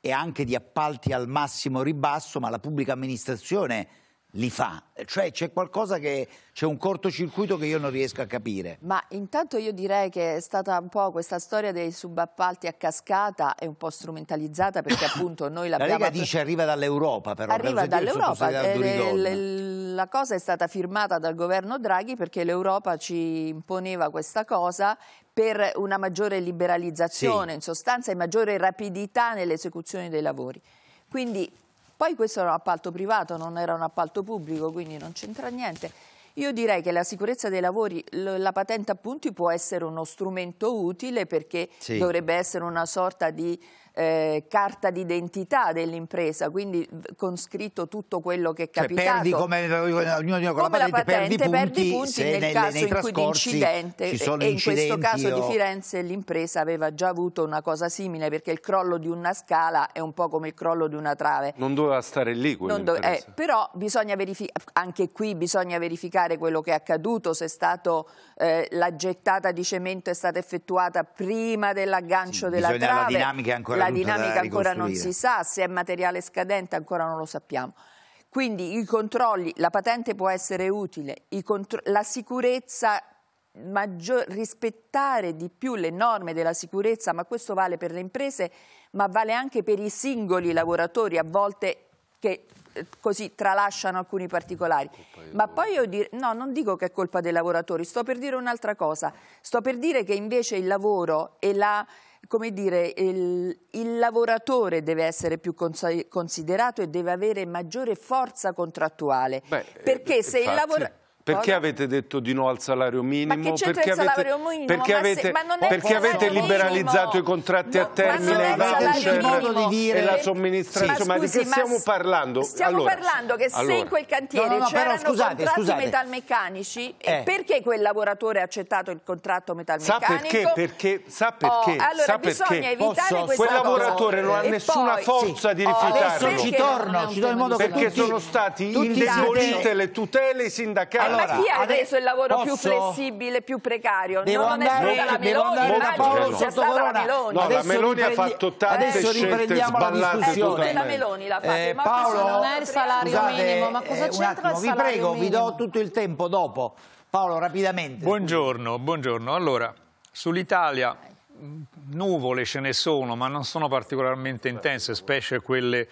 e anche di appalti al massimo ribasso, ma la pubblica amministrazione li fa, cioè c'è qualcosa che c'è un cortocircuito che io non riesco a capire. Ma intanto io direi che è stata un po' questa storia dei subappalti a cascata è un po' strumentalizzata perché appunto noi l'abbiamo La Lega dice arriva dall'Europa però arriva dall'Europa eh, la cosa è stata firmata dal governo Draghi perché l'Europa ci imponeva questa cosa per una maggiore liberalizzazione sì. in sostanza e maggiore rapidità nell'esecuzione dei lavori. Quindi poi questo era un appalto privato, non era un appalto pubblico, quindi non c'entra niente. Io direi che la sicurezza dei lavori, la patente appunti può essere uno strumento utile perché sì. dovrebbe essere una sorta di eh, carta d'identità dell'impresa, quindi con scritto tutto quello che è capitato. Cioè, perdi come, eh, ognuno di noi con la patente, perdi punti, perdi punti nel nei, caso in cui l'incidente, e in questo caso o... di Firenze l'impresa aveva già avuto una cosa simile, perché il crollo di una scala è un po' come il crollo di una trave. Non doveva stare lì quell'impresa. Eh, però bisogna anche qui bisogna verificare quello che è accaduto, se è stato eh, la gettata di cemento è stata effettuata prima dell'aggancio sì, della trave. La dinamica è ancora la la dinamica ancora non si sa, se è materiale scadente ancora non lo sappiamo. Quindi i controlli, la patente può essere utile, la sicurezza maggior, rispettare di più le norme della sicurezza, ma questo vale per le imprese, ma vale anche per i singoli lavoratori, a volte che eh, così tralasciano alcuni particolari. Ma poi io dire, no, non dico che è colpa dei lavoratori, sto per dire un'altra cosa, sto per dire che invece il lavoro e la come dire, il, il, lavoratore deve essere più considerato e deve avere maggiore forza contrattuale. Beh, perché eh, se infatti... il lavoratore perché avete detto di no al salario minimo? Ma perché il salario avete, minimo? Perché ma se, ma non perché avete liberalizzato minimo. i contratti no, a termine, i voucher di dire... e la somministrazione? Sì. Ma, scusi, ma, di che stiamo parlando? Stiamo allora, parlando che allora. se in quel cantiere no, no, c'erano contratti scusate. metalmeccanici, eh. perché quel lavoratore ha accettato il contratto metalmeccanico? Sa perché? perché sa perché? Oh, allora sa bisogna perché? evitare Posso? Quel lavoratore non ha nessuna forza di oh, rifiutarlo. Adesso ci torno, ci do in modo che Perché sono stati indebolite le tutele sindacali allora, ma chi ha reso il lavoro posso? più flessibile, più precario? Devo non andare, è la Meloni, andare da Paolo sotto corona. No, no la Meloni ha fatto tante scelte sballate tutte. La Meloni l'ha fatta. Eh, Paolo, non è il salario scusate, minimo, ma cosa eh, c'entra il salario Vi prego, minimo? vi do tutto il tempo dopo. Paolo, rapidamente. Buongiorno, buongiorno. Allora, sull'Italia ecco. nuvole ce ne sono, ma non sono particolarmente intense, specie quelle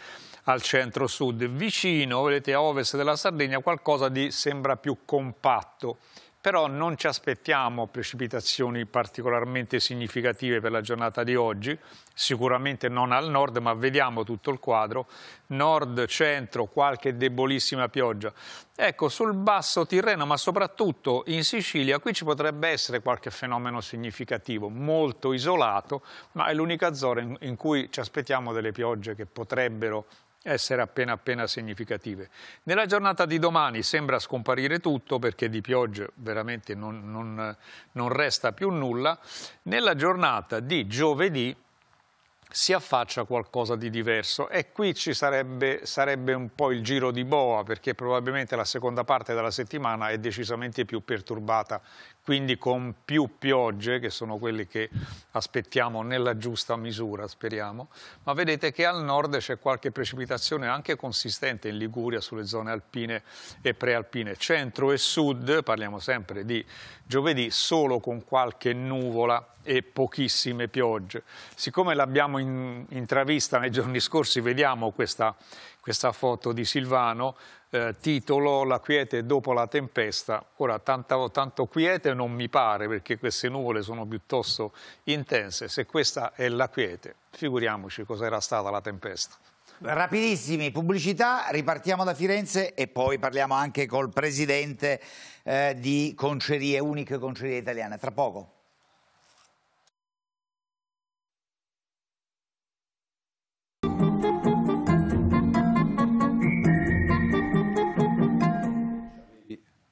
al centro-sud. Vicino, vedete, a ovest della Sardegna qualcosa di sembra più compatto però non ci aspettiamo precipitazioni particolarmente significative per la giornata di oggi, sicuramente non al nord, ma vediamo tutto il quadro, nord, centro, qualche debolissima pioggia. Ecco, sul basso Tirreno, ma soprattutto in Sicilia, qui ci potrebbe essere qualche fenomeno significativo, molto isolato, ma è l'unica zona in cui ci aspettiamo delle piogge che potrebbero essere appena appena significative. Nella giornata di domani sembra scomparire tutto perché di pioggia veramente non, non, non resta più nulla. Nella giornata di giovedì si affaccia qualcosa di diverso e qui ci sarebbe, sarebbe, un po' il giro di boa perché probabilmente la seconda parte della settimana è decisamente più perturbata quindi con più piogge che sono quelle che aspettiamo nella giusta misura speriamo ma vedete che al nord c'è qualche precipitazione anche consistente in Liguria sulle zone alpine e prealpine centro e sud parliamo sempre di giovedì solo con qualche nuvola e pochissime piogge. Siccome l'abbiamo in, intravista nei giorni scorsi, vediamo questa, questa foto di Silvano, eh, titolo La quiete dopo la tempesta. Ora, tanto, tanto quiete non mi pare, perché queste nuvole sono piuttosto intense. Se questa è la quiete, figuriamoci cos'era stata la tempesta. Rapidissimi, pubblicità, ripartiamo da Firenze e poi parliamo anche col presidente eh, di Concerie, Uniche Concerie Italiane. Tra poco.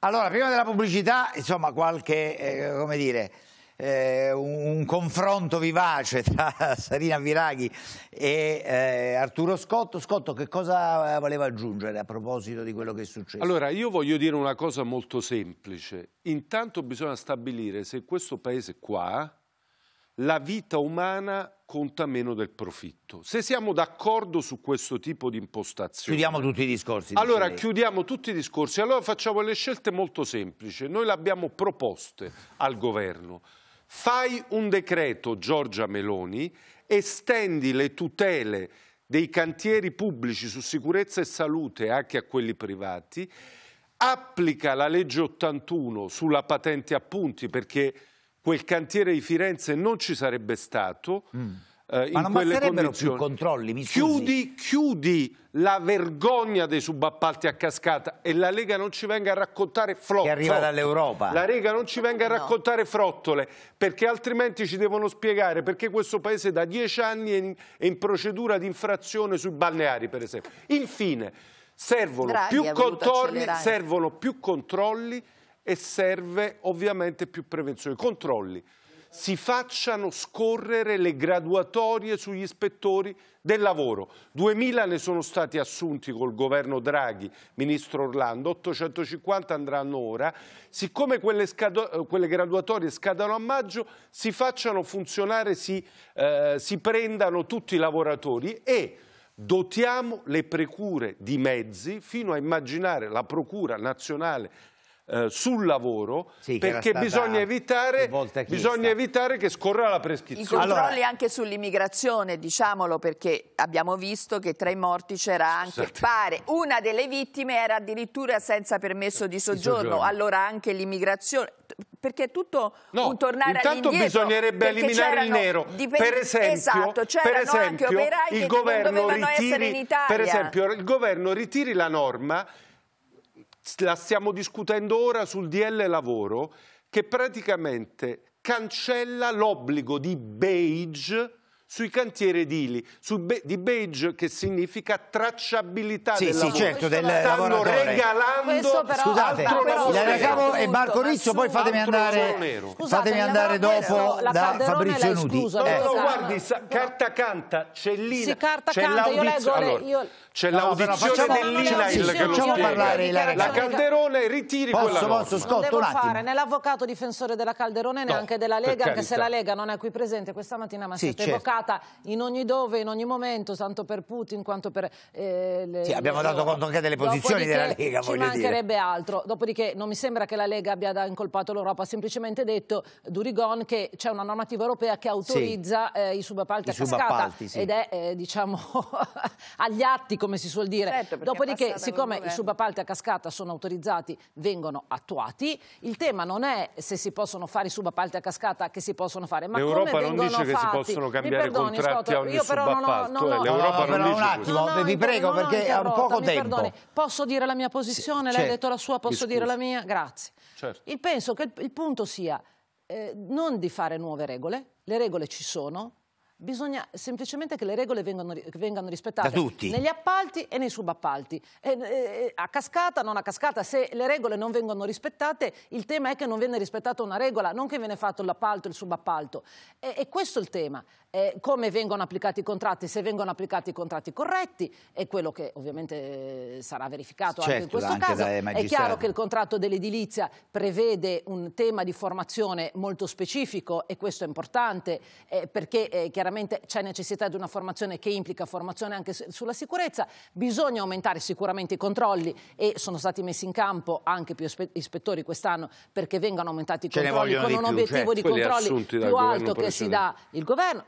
Allora, prima della pubblicità, insomma, qualche, eh, come dire, eh, un, un, confronto vivace tra Sarina Viraghi e eh, Arturo Scotto. Scotto, che cosa eh, voleva aggiungere a proposito di quello che è successo? Allora, io voglio dire una cosa molto semplice. Intanto bisogna stabilire se questo paese qua la vita umana conta meno del profitto. Se siamo d'accordo su questo tipo di impostazione... Chiudiamo tutti i discorsi. Allora lei. chiudiamo tutti i discorsi, allora facciamo le scelte molto semplici. Noi le abbiamo proposte al governo. Fai un decreto, Giorgia Meloni, estendi le tutele dei cantieri pubblici su sicurezza e salute anche a quelli privati, applica la legge 81 sulla patente a punti perché quel cantiere di Firenze non ci sarebbe stato. Mm. Eh, Ma non basterebbero più controlli, mi chiudi, chiudi la vergogna dei subappalti a cascata e la Lega non ci venga a raccontare frottole. Che arriva dall'Europa. La Lega non ci venga a raccontare no. frottole, perché altrimenti ci devono spiegare perché questo paese da dieci anni è in, è in procedura di infrazione sui balneari, per esempio. Infine, servono, più, contorni, servono più controlli e serve ovviamente più prevenzione. Controlli. Si facciano scorrere le graduatorie sugli ispettori del lavoro. 2.000 ne sono stati assunti col governo Draghi, ministro Orlando, 850 andranno ora. Siccome quelle, quelle graduatorie scadono a maggio, si facciano funzionare, si, eh, si prendano tutti i lavoratori e dotiamo le precure di mezzi fino a immaginare la Procura nazionale eh, sul lavoro sì, perché bisogna evitare, bisogna evitare, che scorra la prescrizione. I controlli allora... anche sull'immigrazione, diciamolo, perché abbiamo visto che tra i morti c'era anche, Scusate. Certo. pare, una delle vittime era addirittura senza permesso di soggiorno, soggiorno. allora anche l'immigrazione perché è tutto no, un tornare intanto all'indietro. bisognerebbe eliminare il nero. Per esempio, esatto, per esempio il governo ritiri, Per esempio, il governo ritiri la norma la stiamo discutendo ora sul DL lavoro che praticamente cancella l'obbligo di beige sui cantieri edili, be di beige che significa tracciabilità sì, del sì, lavoro. certo, del Stanno regalando però, Scusate, altro però, e Marco Rizzo, poi fatemi andare, Scusate, fatemi andare dopo da Fabrizio Nudi. No, eh. no, guardi, no. carta canta, c'è lì, sì, carta canta, io leggo, allora, io c'è no, l'audizione dell'INAIL che lo parlare La Calderone ritiri posso, quella norma. Posso, Scott, non devo fare né l'avvocato difensore della Calderone no, anche della Lega, anche se la Lega non è qui presente questa mattina, ma sì, siete certo. evocata in ogni dove, in ogni momento, tanto per Putin quanto per... Eh, le, sì, abbiamo dato conto anche delle posizioni della Lega, Ci mancherebbe altro. Dopodiché non mi sembra che la Lega abbia incolpato l'Europa, ha semplicemente detto Durigon che c'è una normativa europea che autorizza sì. eh, i subappalti I a cascata. Sì. Ed è, eh, diciamo, agli atti come si suol dire. Certo, Dopodiché, siccome i subappalti a cascata sono autorizzati, vengono attuati. Il tema non è se si possono fare i subappalti a cascata che si possono fare, ma L'Europa come vengono fatti. L'Europa non dice fatti. che si possono cambiare perdoni, contratti a ogni subappalto. Non ho, cioè, L'Europa no, non dice un attimo, no, vi prego no, perché ha un poco tempo. Perdoni. Posso dire la mia posizione? Sì, Lei ha detto la sua, posso dire la mia? Grazie. Certo. penso che il, punto sia eh, non di fare nuove regole, le regole ci sono, Bisogna semplicemente che le regole vengano, vengano rispettate da tutti. negli appalti e nei subappalti. E, e, a cascata, non a cascata, se le regole non vengono rispettate, il tema è che non viene rispettata una regola, non che viene fatto l'appalto e il subappalto. E, e questo è il tema. E come vengono applicati i contratti, se vengono applicati i contratti corretti, è quello che ovviamente eh, sarà verificato certo, anche in certo, questo caso. È chiaro che il contratto dell'edilizia prevede un tema di formazione molto specifico e questo è importante eh, perché eh, chiaramente chiaramente c'è necessità di una formazione che implica formazione anche sulla sicurezza, bisogna aumentare sicuramente i controlli e sono stati messi in campo anche più ispettori quest'anno perché vengano aumentati i controlli con un obiettivo certo. di controlli più alto che si dà il governo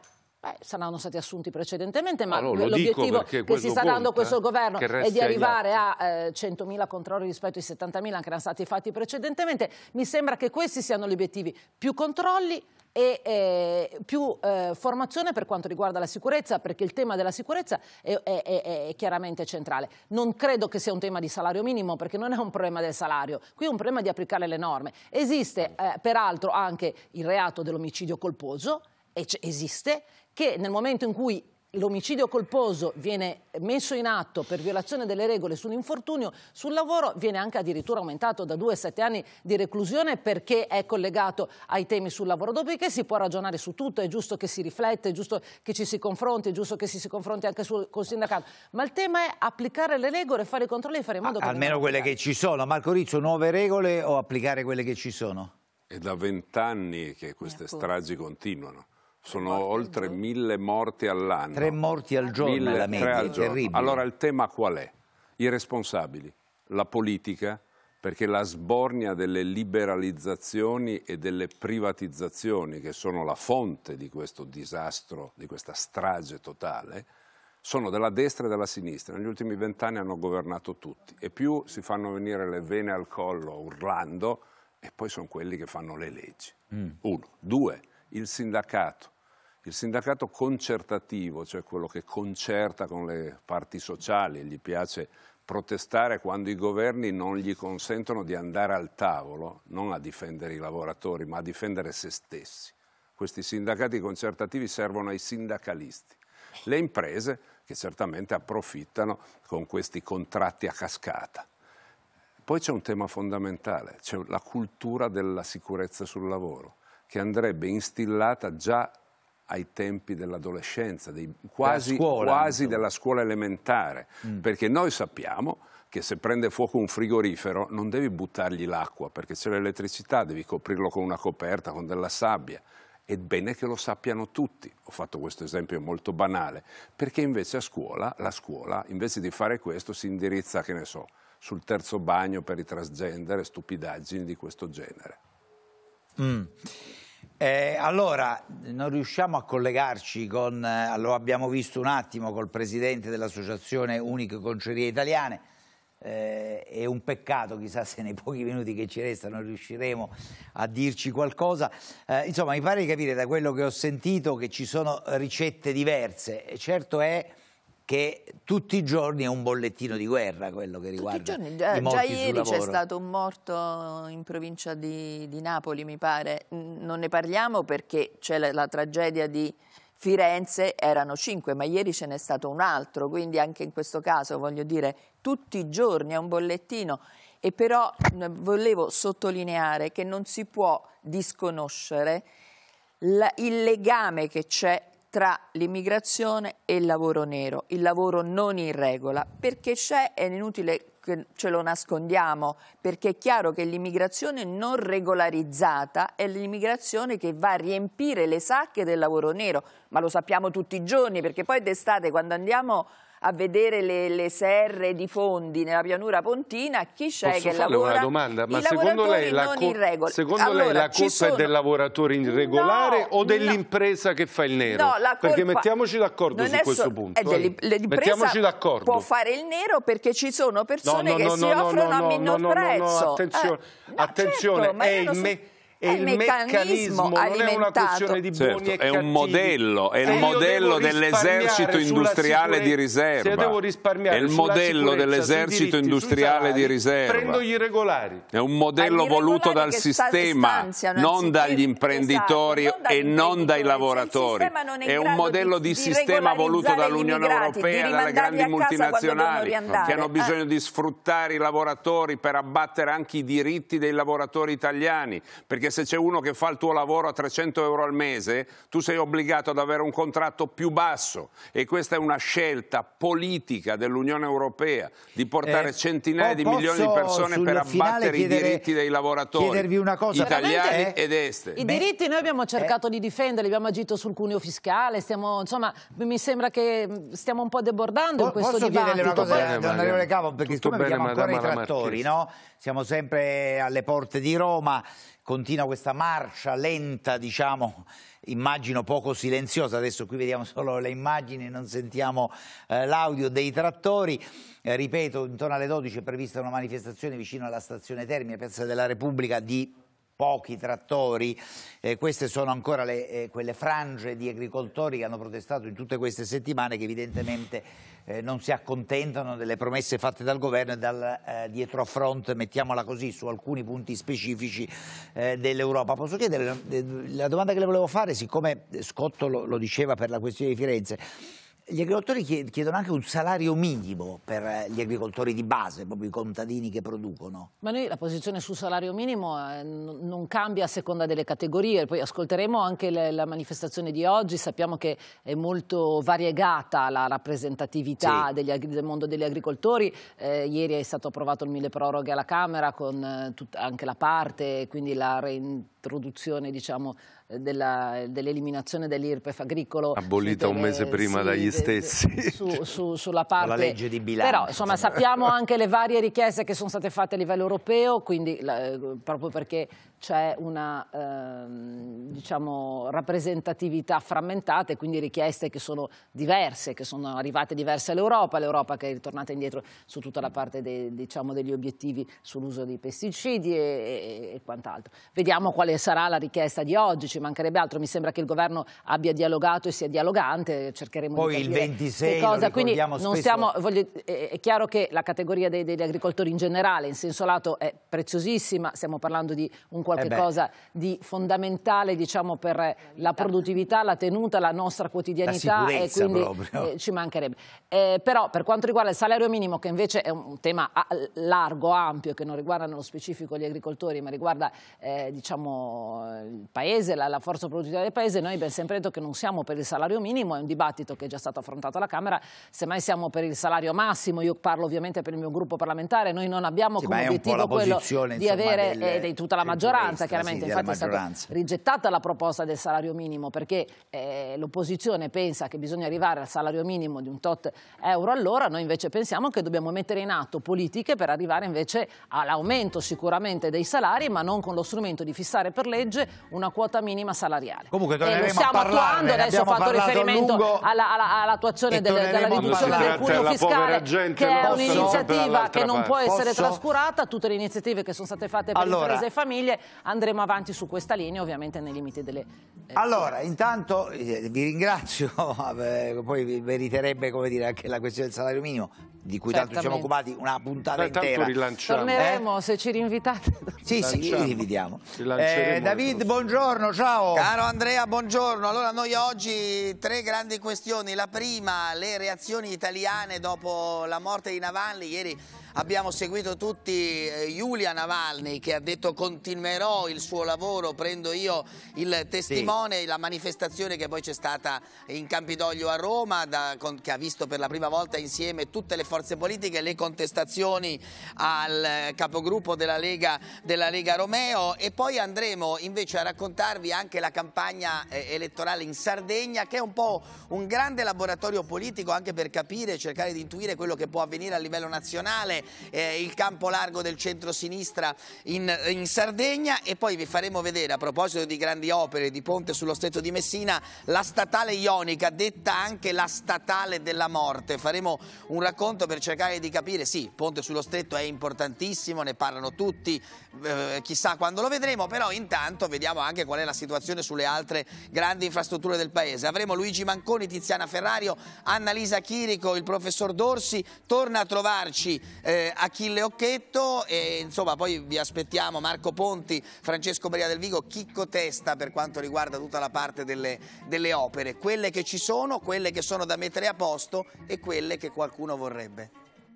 eh, saranno stati assunti precedentemente, ma allora, ah, l'obiettivo che si sta dando questo governo è di arrivare a eh, 100.000 controlli rispetto ai 70.000 che erano stati fatti precedentemente. Mi sembra che questi siano gli obiettivi, più controlli e eh, più eh, formazione per quanto riguarda la sicurezza, perché il tema della sicurezza è, è, è, è, chiaramente centrale. Non credo che sia un tema di salario minimo, perché non è un problema del salario, qui è un problema di applicare le norme. Esiste eh, peraltro anche il reato dell'omicidio colposo, esiste, che nel momento in cui l'omicidio colposo viene messo in atto per violazione delle regole sull'infortunio sul lavoro viene anche addirittura aumentato da 2 a 7 anni di reclusione perché è collegato ai temi sul lavoro dopodiché si può ragionare su tutto è giusto che si riflette è giusto che ci si confronti è giusto che ci si confronti anche sul, col sindacato ma il tema è applicare le regole fare i controlli e fare in modo ah, che almeno quelle che ci sono Marco Rizzo nuove regole o applicare quelle che ci sono? È da vent'anni che queste stragi continuano sono morti oltre mille morti all'anno. Tre morti al giorno mille, è la media, è terribile. Allora il tema qual è? I responsabili, la politica, perché la sbornia delle liberalizzazioni e delle privatizzazioni, che sono la fonte di questo disastro, di questa strage totale, sono della destra e della sinistra. Negli ultimi vent'anni hanno governato tutti e più si fanno venire le vene al collo urlando e poi sono quelli che fanno le leggi. Mm. Uno. Due, il sindacato il sindacato concertativo, cioè quello che concerta con le parti sociali, gli piace protestare quando i governi non gli consentono di andare al tavolo, non a difendere i lavoratori, ma a difendere se stessi. Questi sindacati concertativi servono ai sindacalisti. Le imprese che certamente approfittano con questi contratti a cascata. Poi c'è un tema fondamentale, c'è la cultura della sicurezza sul lavoro, che andrebbe instillata già ai tempi dell'adolescenza, quasi, quasi della scuola elementare, mm. perché noi sappiamo che se prende fuoco un frigorifero non devi buttargli l'acqua perché c'è l'elettricità, devi coprirlo con una coperta, con della sabbia. È bene che lo sappiano tutti, ho fatto questo esempio molto banale, perché invece a scuola, la scuola, invece di fare questo, si indirizza, che ne so, sul terzo bagno per i transgender e stupidaggini di questo genere. Mm. Eh, allora, non riusciamo a collegarci con, eh, lo abbiamo visto un attimo, col presidente dell'Associazione Uniche Concerie Italiane. Eh, è un peccato, chissà se nei pochi minuti che ci restano riusciremo a dirci qualcosa. Eh, insomma, mi pare di capire da quello che ho sentito che ci sono ricette diverse. Certo è che tutti i giorni è un bollettino di guerra quello che riguarda tutti i, giorni, già, i già ieri c'è stato un morto in provincia di, di, Napoli, mi pare. Non ne parliamo perché c'è la, la tragedia di Firenze, erano cinque, ma ieri ce n'è stato un altro, quindi anche in questo caso, voglio dire, tutti i giorni è un bollettino. E però volevo sottolineare che non si può disconoscere il legame che c'è tra l'immigrazione e il lavoro nero, il lavoro non in regola, perché c'è, è inutile che ce lo nascondiamo, perché è chiaro che l'immigrazione non regolarizzata è l'immigrazione che va a riempire le sacche del lavoro nero, ma lo sappiamo tutti i giorni, perché poi d'estate quando andiamo a vedere le, le serre di fondi nella pianura pontina, chi c'è Posso che lavora? Una domanda? Ma secondo lei la non Secondo allora, lei la colpa sono... è del lavoratore irregolare no, o dell'impresa no. che fa il nero? No, colpa... Perché mettiamoci d'accordo su questo so... punto. Eh, mettiamoci d'accordo. Può fare il nero perché ci sono persone che si offrono a minor prezzo. Eh, no, attenzione, eh, attenzione certo, è il me è il meccanismo, meccanismo non è una questione di certo, buoni e È un modello, è il eh, modello dell'esercito industriale di riserva. Se devo risparmiare è il modello dell'esercito industriale di riserva. Prendo gli irregolari. È un modello voluto dal esatto, cioè, sistema, non dagli imprenditori esatto, e non dai lavoratori. È, è, un modello di, di sistema voluto dall'Unione Europea e dalle grandi multinazionali che hanno eh. bisogno eh. di sfruttare i lavoratori per abbattere anche i diritti dei lavoratori italiani, perché che se c'è uno che fa il tuo lavoro a 300 euro al mese, tu sei obbligato ad avere un contratto più basso e questa è una scelta politica dell'Unione Europea di portare eh, centinaia di milioni di persone per abbattere chiedere, i diritti dei lavoratori cosa, italiani eh? ed esteri. I diritti noi abbiamo cercato eh? di difenderli, abbiamo agito sul cuneo fiscale, stiamo, insomma, mi sembra che mm, stiamo un po' debordando po in questo posso dibattito. Posso chiederle una cosa, onorevole Cavo, perché siccome abbiamo ancora i trattori, no? siamo sempre alle porte di Roma, continua questa marcia lenta, diciamo, immagino poco silenziosa, adesso qui vediamo solo le immagini, non sentiamo eh, l'audio dei trattori, eh, ripeto, intorno alle 12 è prevista una manifestazione vicino alla stazione Termine, Piazza della Repubblica, di pochi trattori, eh, queste sono ancora le, eh, quelle frange di agricoltori che hanno protestato in tutte queste settimane che evidentemente eh, non si accontentano delle promesse fatte dal governo e dal eh, dietrofront, mettiamola così, su alcuni punti specifici eh, dell'Europa. Posso chiedere, eh, la domanda che le volevo fare, siccome Scotto lo, lo diceva per la questione di Firenze, gli agricoltori chiedono anche un salario minimo per eh, gli agricoltori di base, proprio i contadini che producono. Ma noi la posizione sul salario minimo eh, non cambia a seconda delle categorie, poi ascolteremo anche la manifestazione di oggi, sappiamo che è molto variegata la rappresentatività sì. del mondo degli agricoltori, eh, ieri è stato approvato il mille proroghe alla Camera con eh, anche la parte, quindi la reintroduzione diciamo, dell'eliminazione dell dell'IRPEF agricolo. Abolita un mese prima sì, dagli stessi. Su, su, sulla parte... La legge di bilancio. Però insomma sappiamo anche le varie richieste che sono state fatte a livello europeo, quindi la, eh, proprio perché c'è una ehm, diciamo, rappresentatività frammentata e quindi richieste che sono diverse, che sono arrivate diverse all'Europa, l'Europa che è ritornata indietro su tutta la parte dei, diciamo, degli obiettivi sull'uso dei pesticidi e, e, e quant'altro. Vediamo quale sarà la richiesta di oggi, ci mancherebbe altro, mi sembra che il governo abbia dialogato e sia dialogante, cercheremo Poi di capire il 26 che cosa, quindi non spesso... voglio, è, è, chiaro che la categoria dei, degli agricoltori in generale in senso lato è preziosissima, stiamo parlando di un qualcosa eh di fondamentale diciamo, per la produttività, la tenuta, la nostra quotidianità la e quindi eh, ci mancherebbe. Eh, però per quanto riguarda il salario minimo, che invece è un tema largo, ampio, che non riguarda nello specifico gli agricoltori, ma riguarda eh, diciamo, il paese, la, la, forza produttiva del paese, noi abbiamo sempre detto che non siamo per il salario minimo, è un dibattito che è già stato affrontato alla Camera, semmai siamo per il salario massimo, io parlo ovviamente per il mio gruppo parlamentare, noi non abbiamo sì, come obiettivo quello di avere delle... eh, di tutta la maggioranza, maggioranza, chiaramente, sì, infatti maggioranza. è stata rigettata la proposta del salario minimo perché eh, l'opposizione pensa che bisogna arrivare al salario minimo di un tot euro all'ora, noi invece pensiamo che dobbiamo mettere in atto politiche per arrivare invece all'aumento sicuramente dei salari, ma non con lo strumento di fissare per legge una quota minima salariale. Comunque eh, torneremo e lo stiamo attuando, adesso ho fatto riferimento all'attuazione alla, alla, alla della riduzione del cuneo cioè, fiscale, che è un'iniziativa che non può essere trascurata, tutte le iniziative che sono state fatte per allora, imprese e famiglie andremo avanti su questa linea ovviamente nei limiti delle... Eh, allora, intanto eh, vi ringrazio, poi meriterebbe come dire, anche la questione del salario minimo di cui tanto ci siamo occupati una puntata Beh, intera. Rilanciamo. Torneremo eh? se ci rinvitate. Sì, sì, ci rinvitiamo. Eh, David, buongiorno, ciao. Caro Andrea, buongiorno. Allora noi oggi tre grandi questioni. La prima, le reazioni italiane dopo la morte di Navalli Ieri Abbiamo seguito tutti eh, Giulia Navalny che ha detto continuerò il suo lavoro, prendo io il testimone, sì. la manifestazione che poi c'è stata in Campidoglio a Roma, da, con, che ha visto per la prima volta insieme tutte le forze politiche, le contestazioni al eh, capogruppo della Lega, della Lega Romeo e poi andremo invece a raccontarvi anche la campagna eh, elettorale in Sardegna che è un po' un grande laboratorio politico anche per capire, cercare di intuire quello che può avvenire a livello nazionale eh, il campo largo del centro-sinistra in, in, Sardegna e poi vi faremo vedere, a proposito di grandi opere, di ponte sullo stretto di Messina, la statale ionica, detta anche la statale della morte. Faremo un racconto per cercare di capire, sì, ponte sullo stretto è importantissimo, ne parlano tutti, eh, chissà quando lo vedremo, però intanto vediamo anche qual è la situazione sulle altre grandi infrastrutture del Paese. Avremo Luigi Manconi, Tiziana Ferrario, Annalisa Chirico, il professor Dorsi, torna a trovarci... Eh, eh, Achille Occhetto e insomma poi vi aspettiamo Marco Ponti, Francesco Maria del Vigo, Chicco Testa per quanto riguarda tutta la parte delle, delle opere, quelle che ci sono, quelle che sono da mettere a posto e quelle che qualcuno vorrebbe.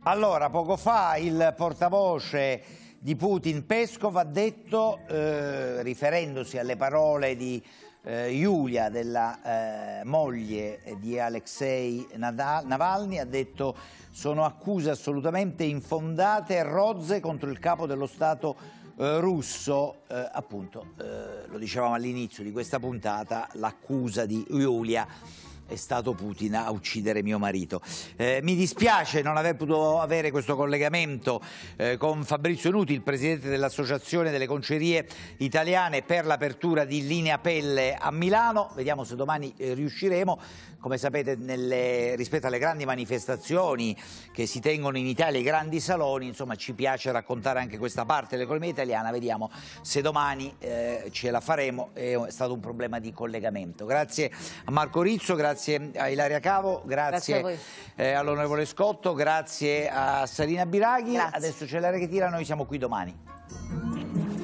Allora, poco fa il portavoce di Putin, Peskov, ha detto, eh, riferendosi alle parole di eh, Giulia, della eh, moglie di Alexei Navalny, ha detto sono accuse assolutamente infondate e rozze contro il capo dello Stato eh, russo. Eh, appunto, eh, lo dicevamo all'inizio di questa puntata, l'accusa di Giulia è stato Putin a uccidere mio marito. Eh, mi dispiace non aver potuto avere questo collegamento eh, con Fabrizio Nuti, il presidente dell'Associazione delle Concerie Italiane per l'apertura di Linea Pelle a Milano. Vediamo se domani eh, riusciremo. Come sapete, nelle, rispetto alle grandi manifestazioni che si tengono in Italia, i grandi saloni, insomma, ci piace raccontare anche questa parte dell'economia italiana. Vediamo se domani eh, ce la faremo. È stato un problema di collegamento. Grazie a Marco Rizzo, grazie grazie a Ilaria Cavo, grazie, grazie eh, all'onorevole Scotto, grazie a Sarina Biraghi. Grazie. Adesso c'è l'area che tira, noi siamo qui domani.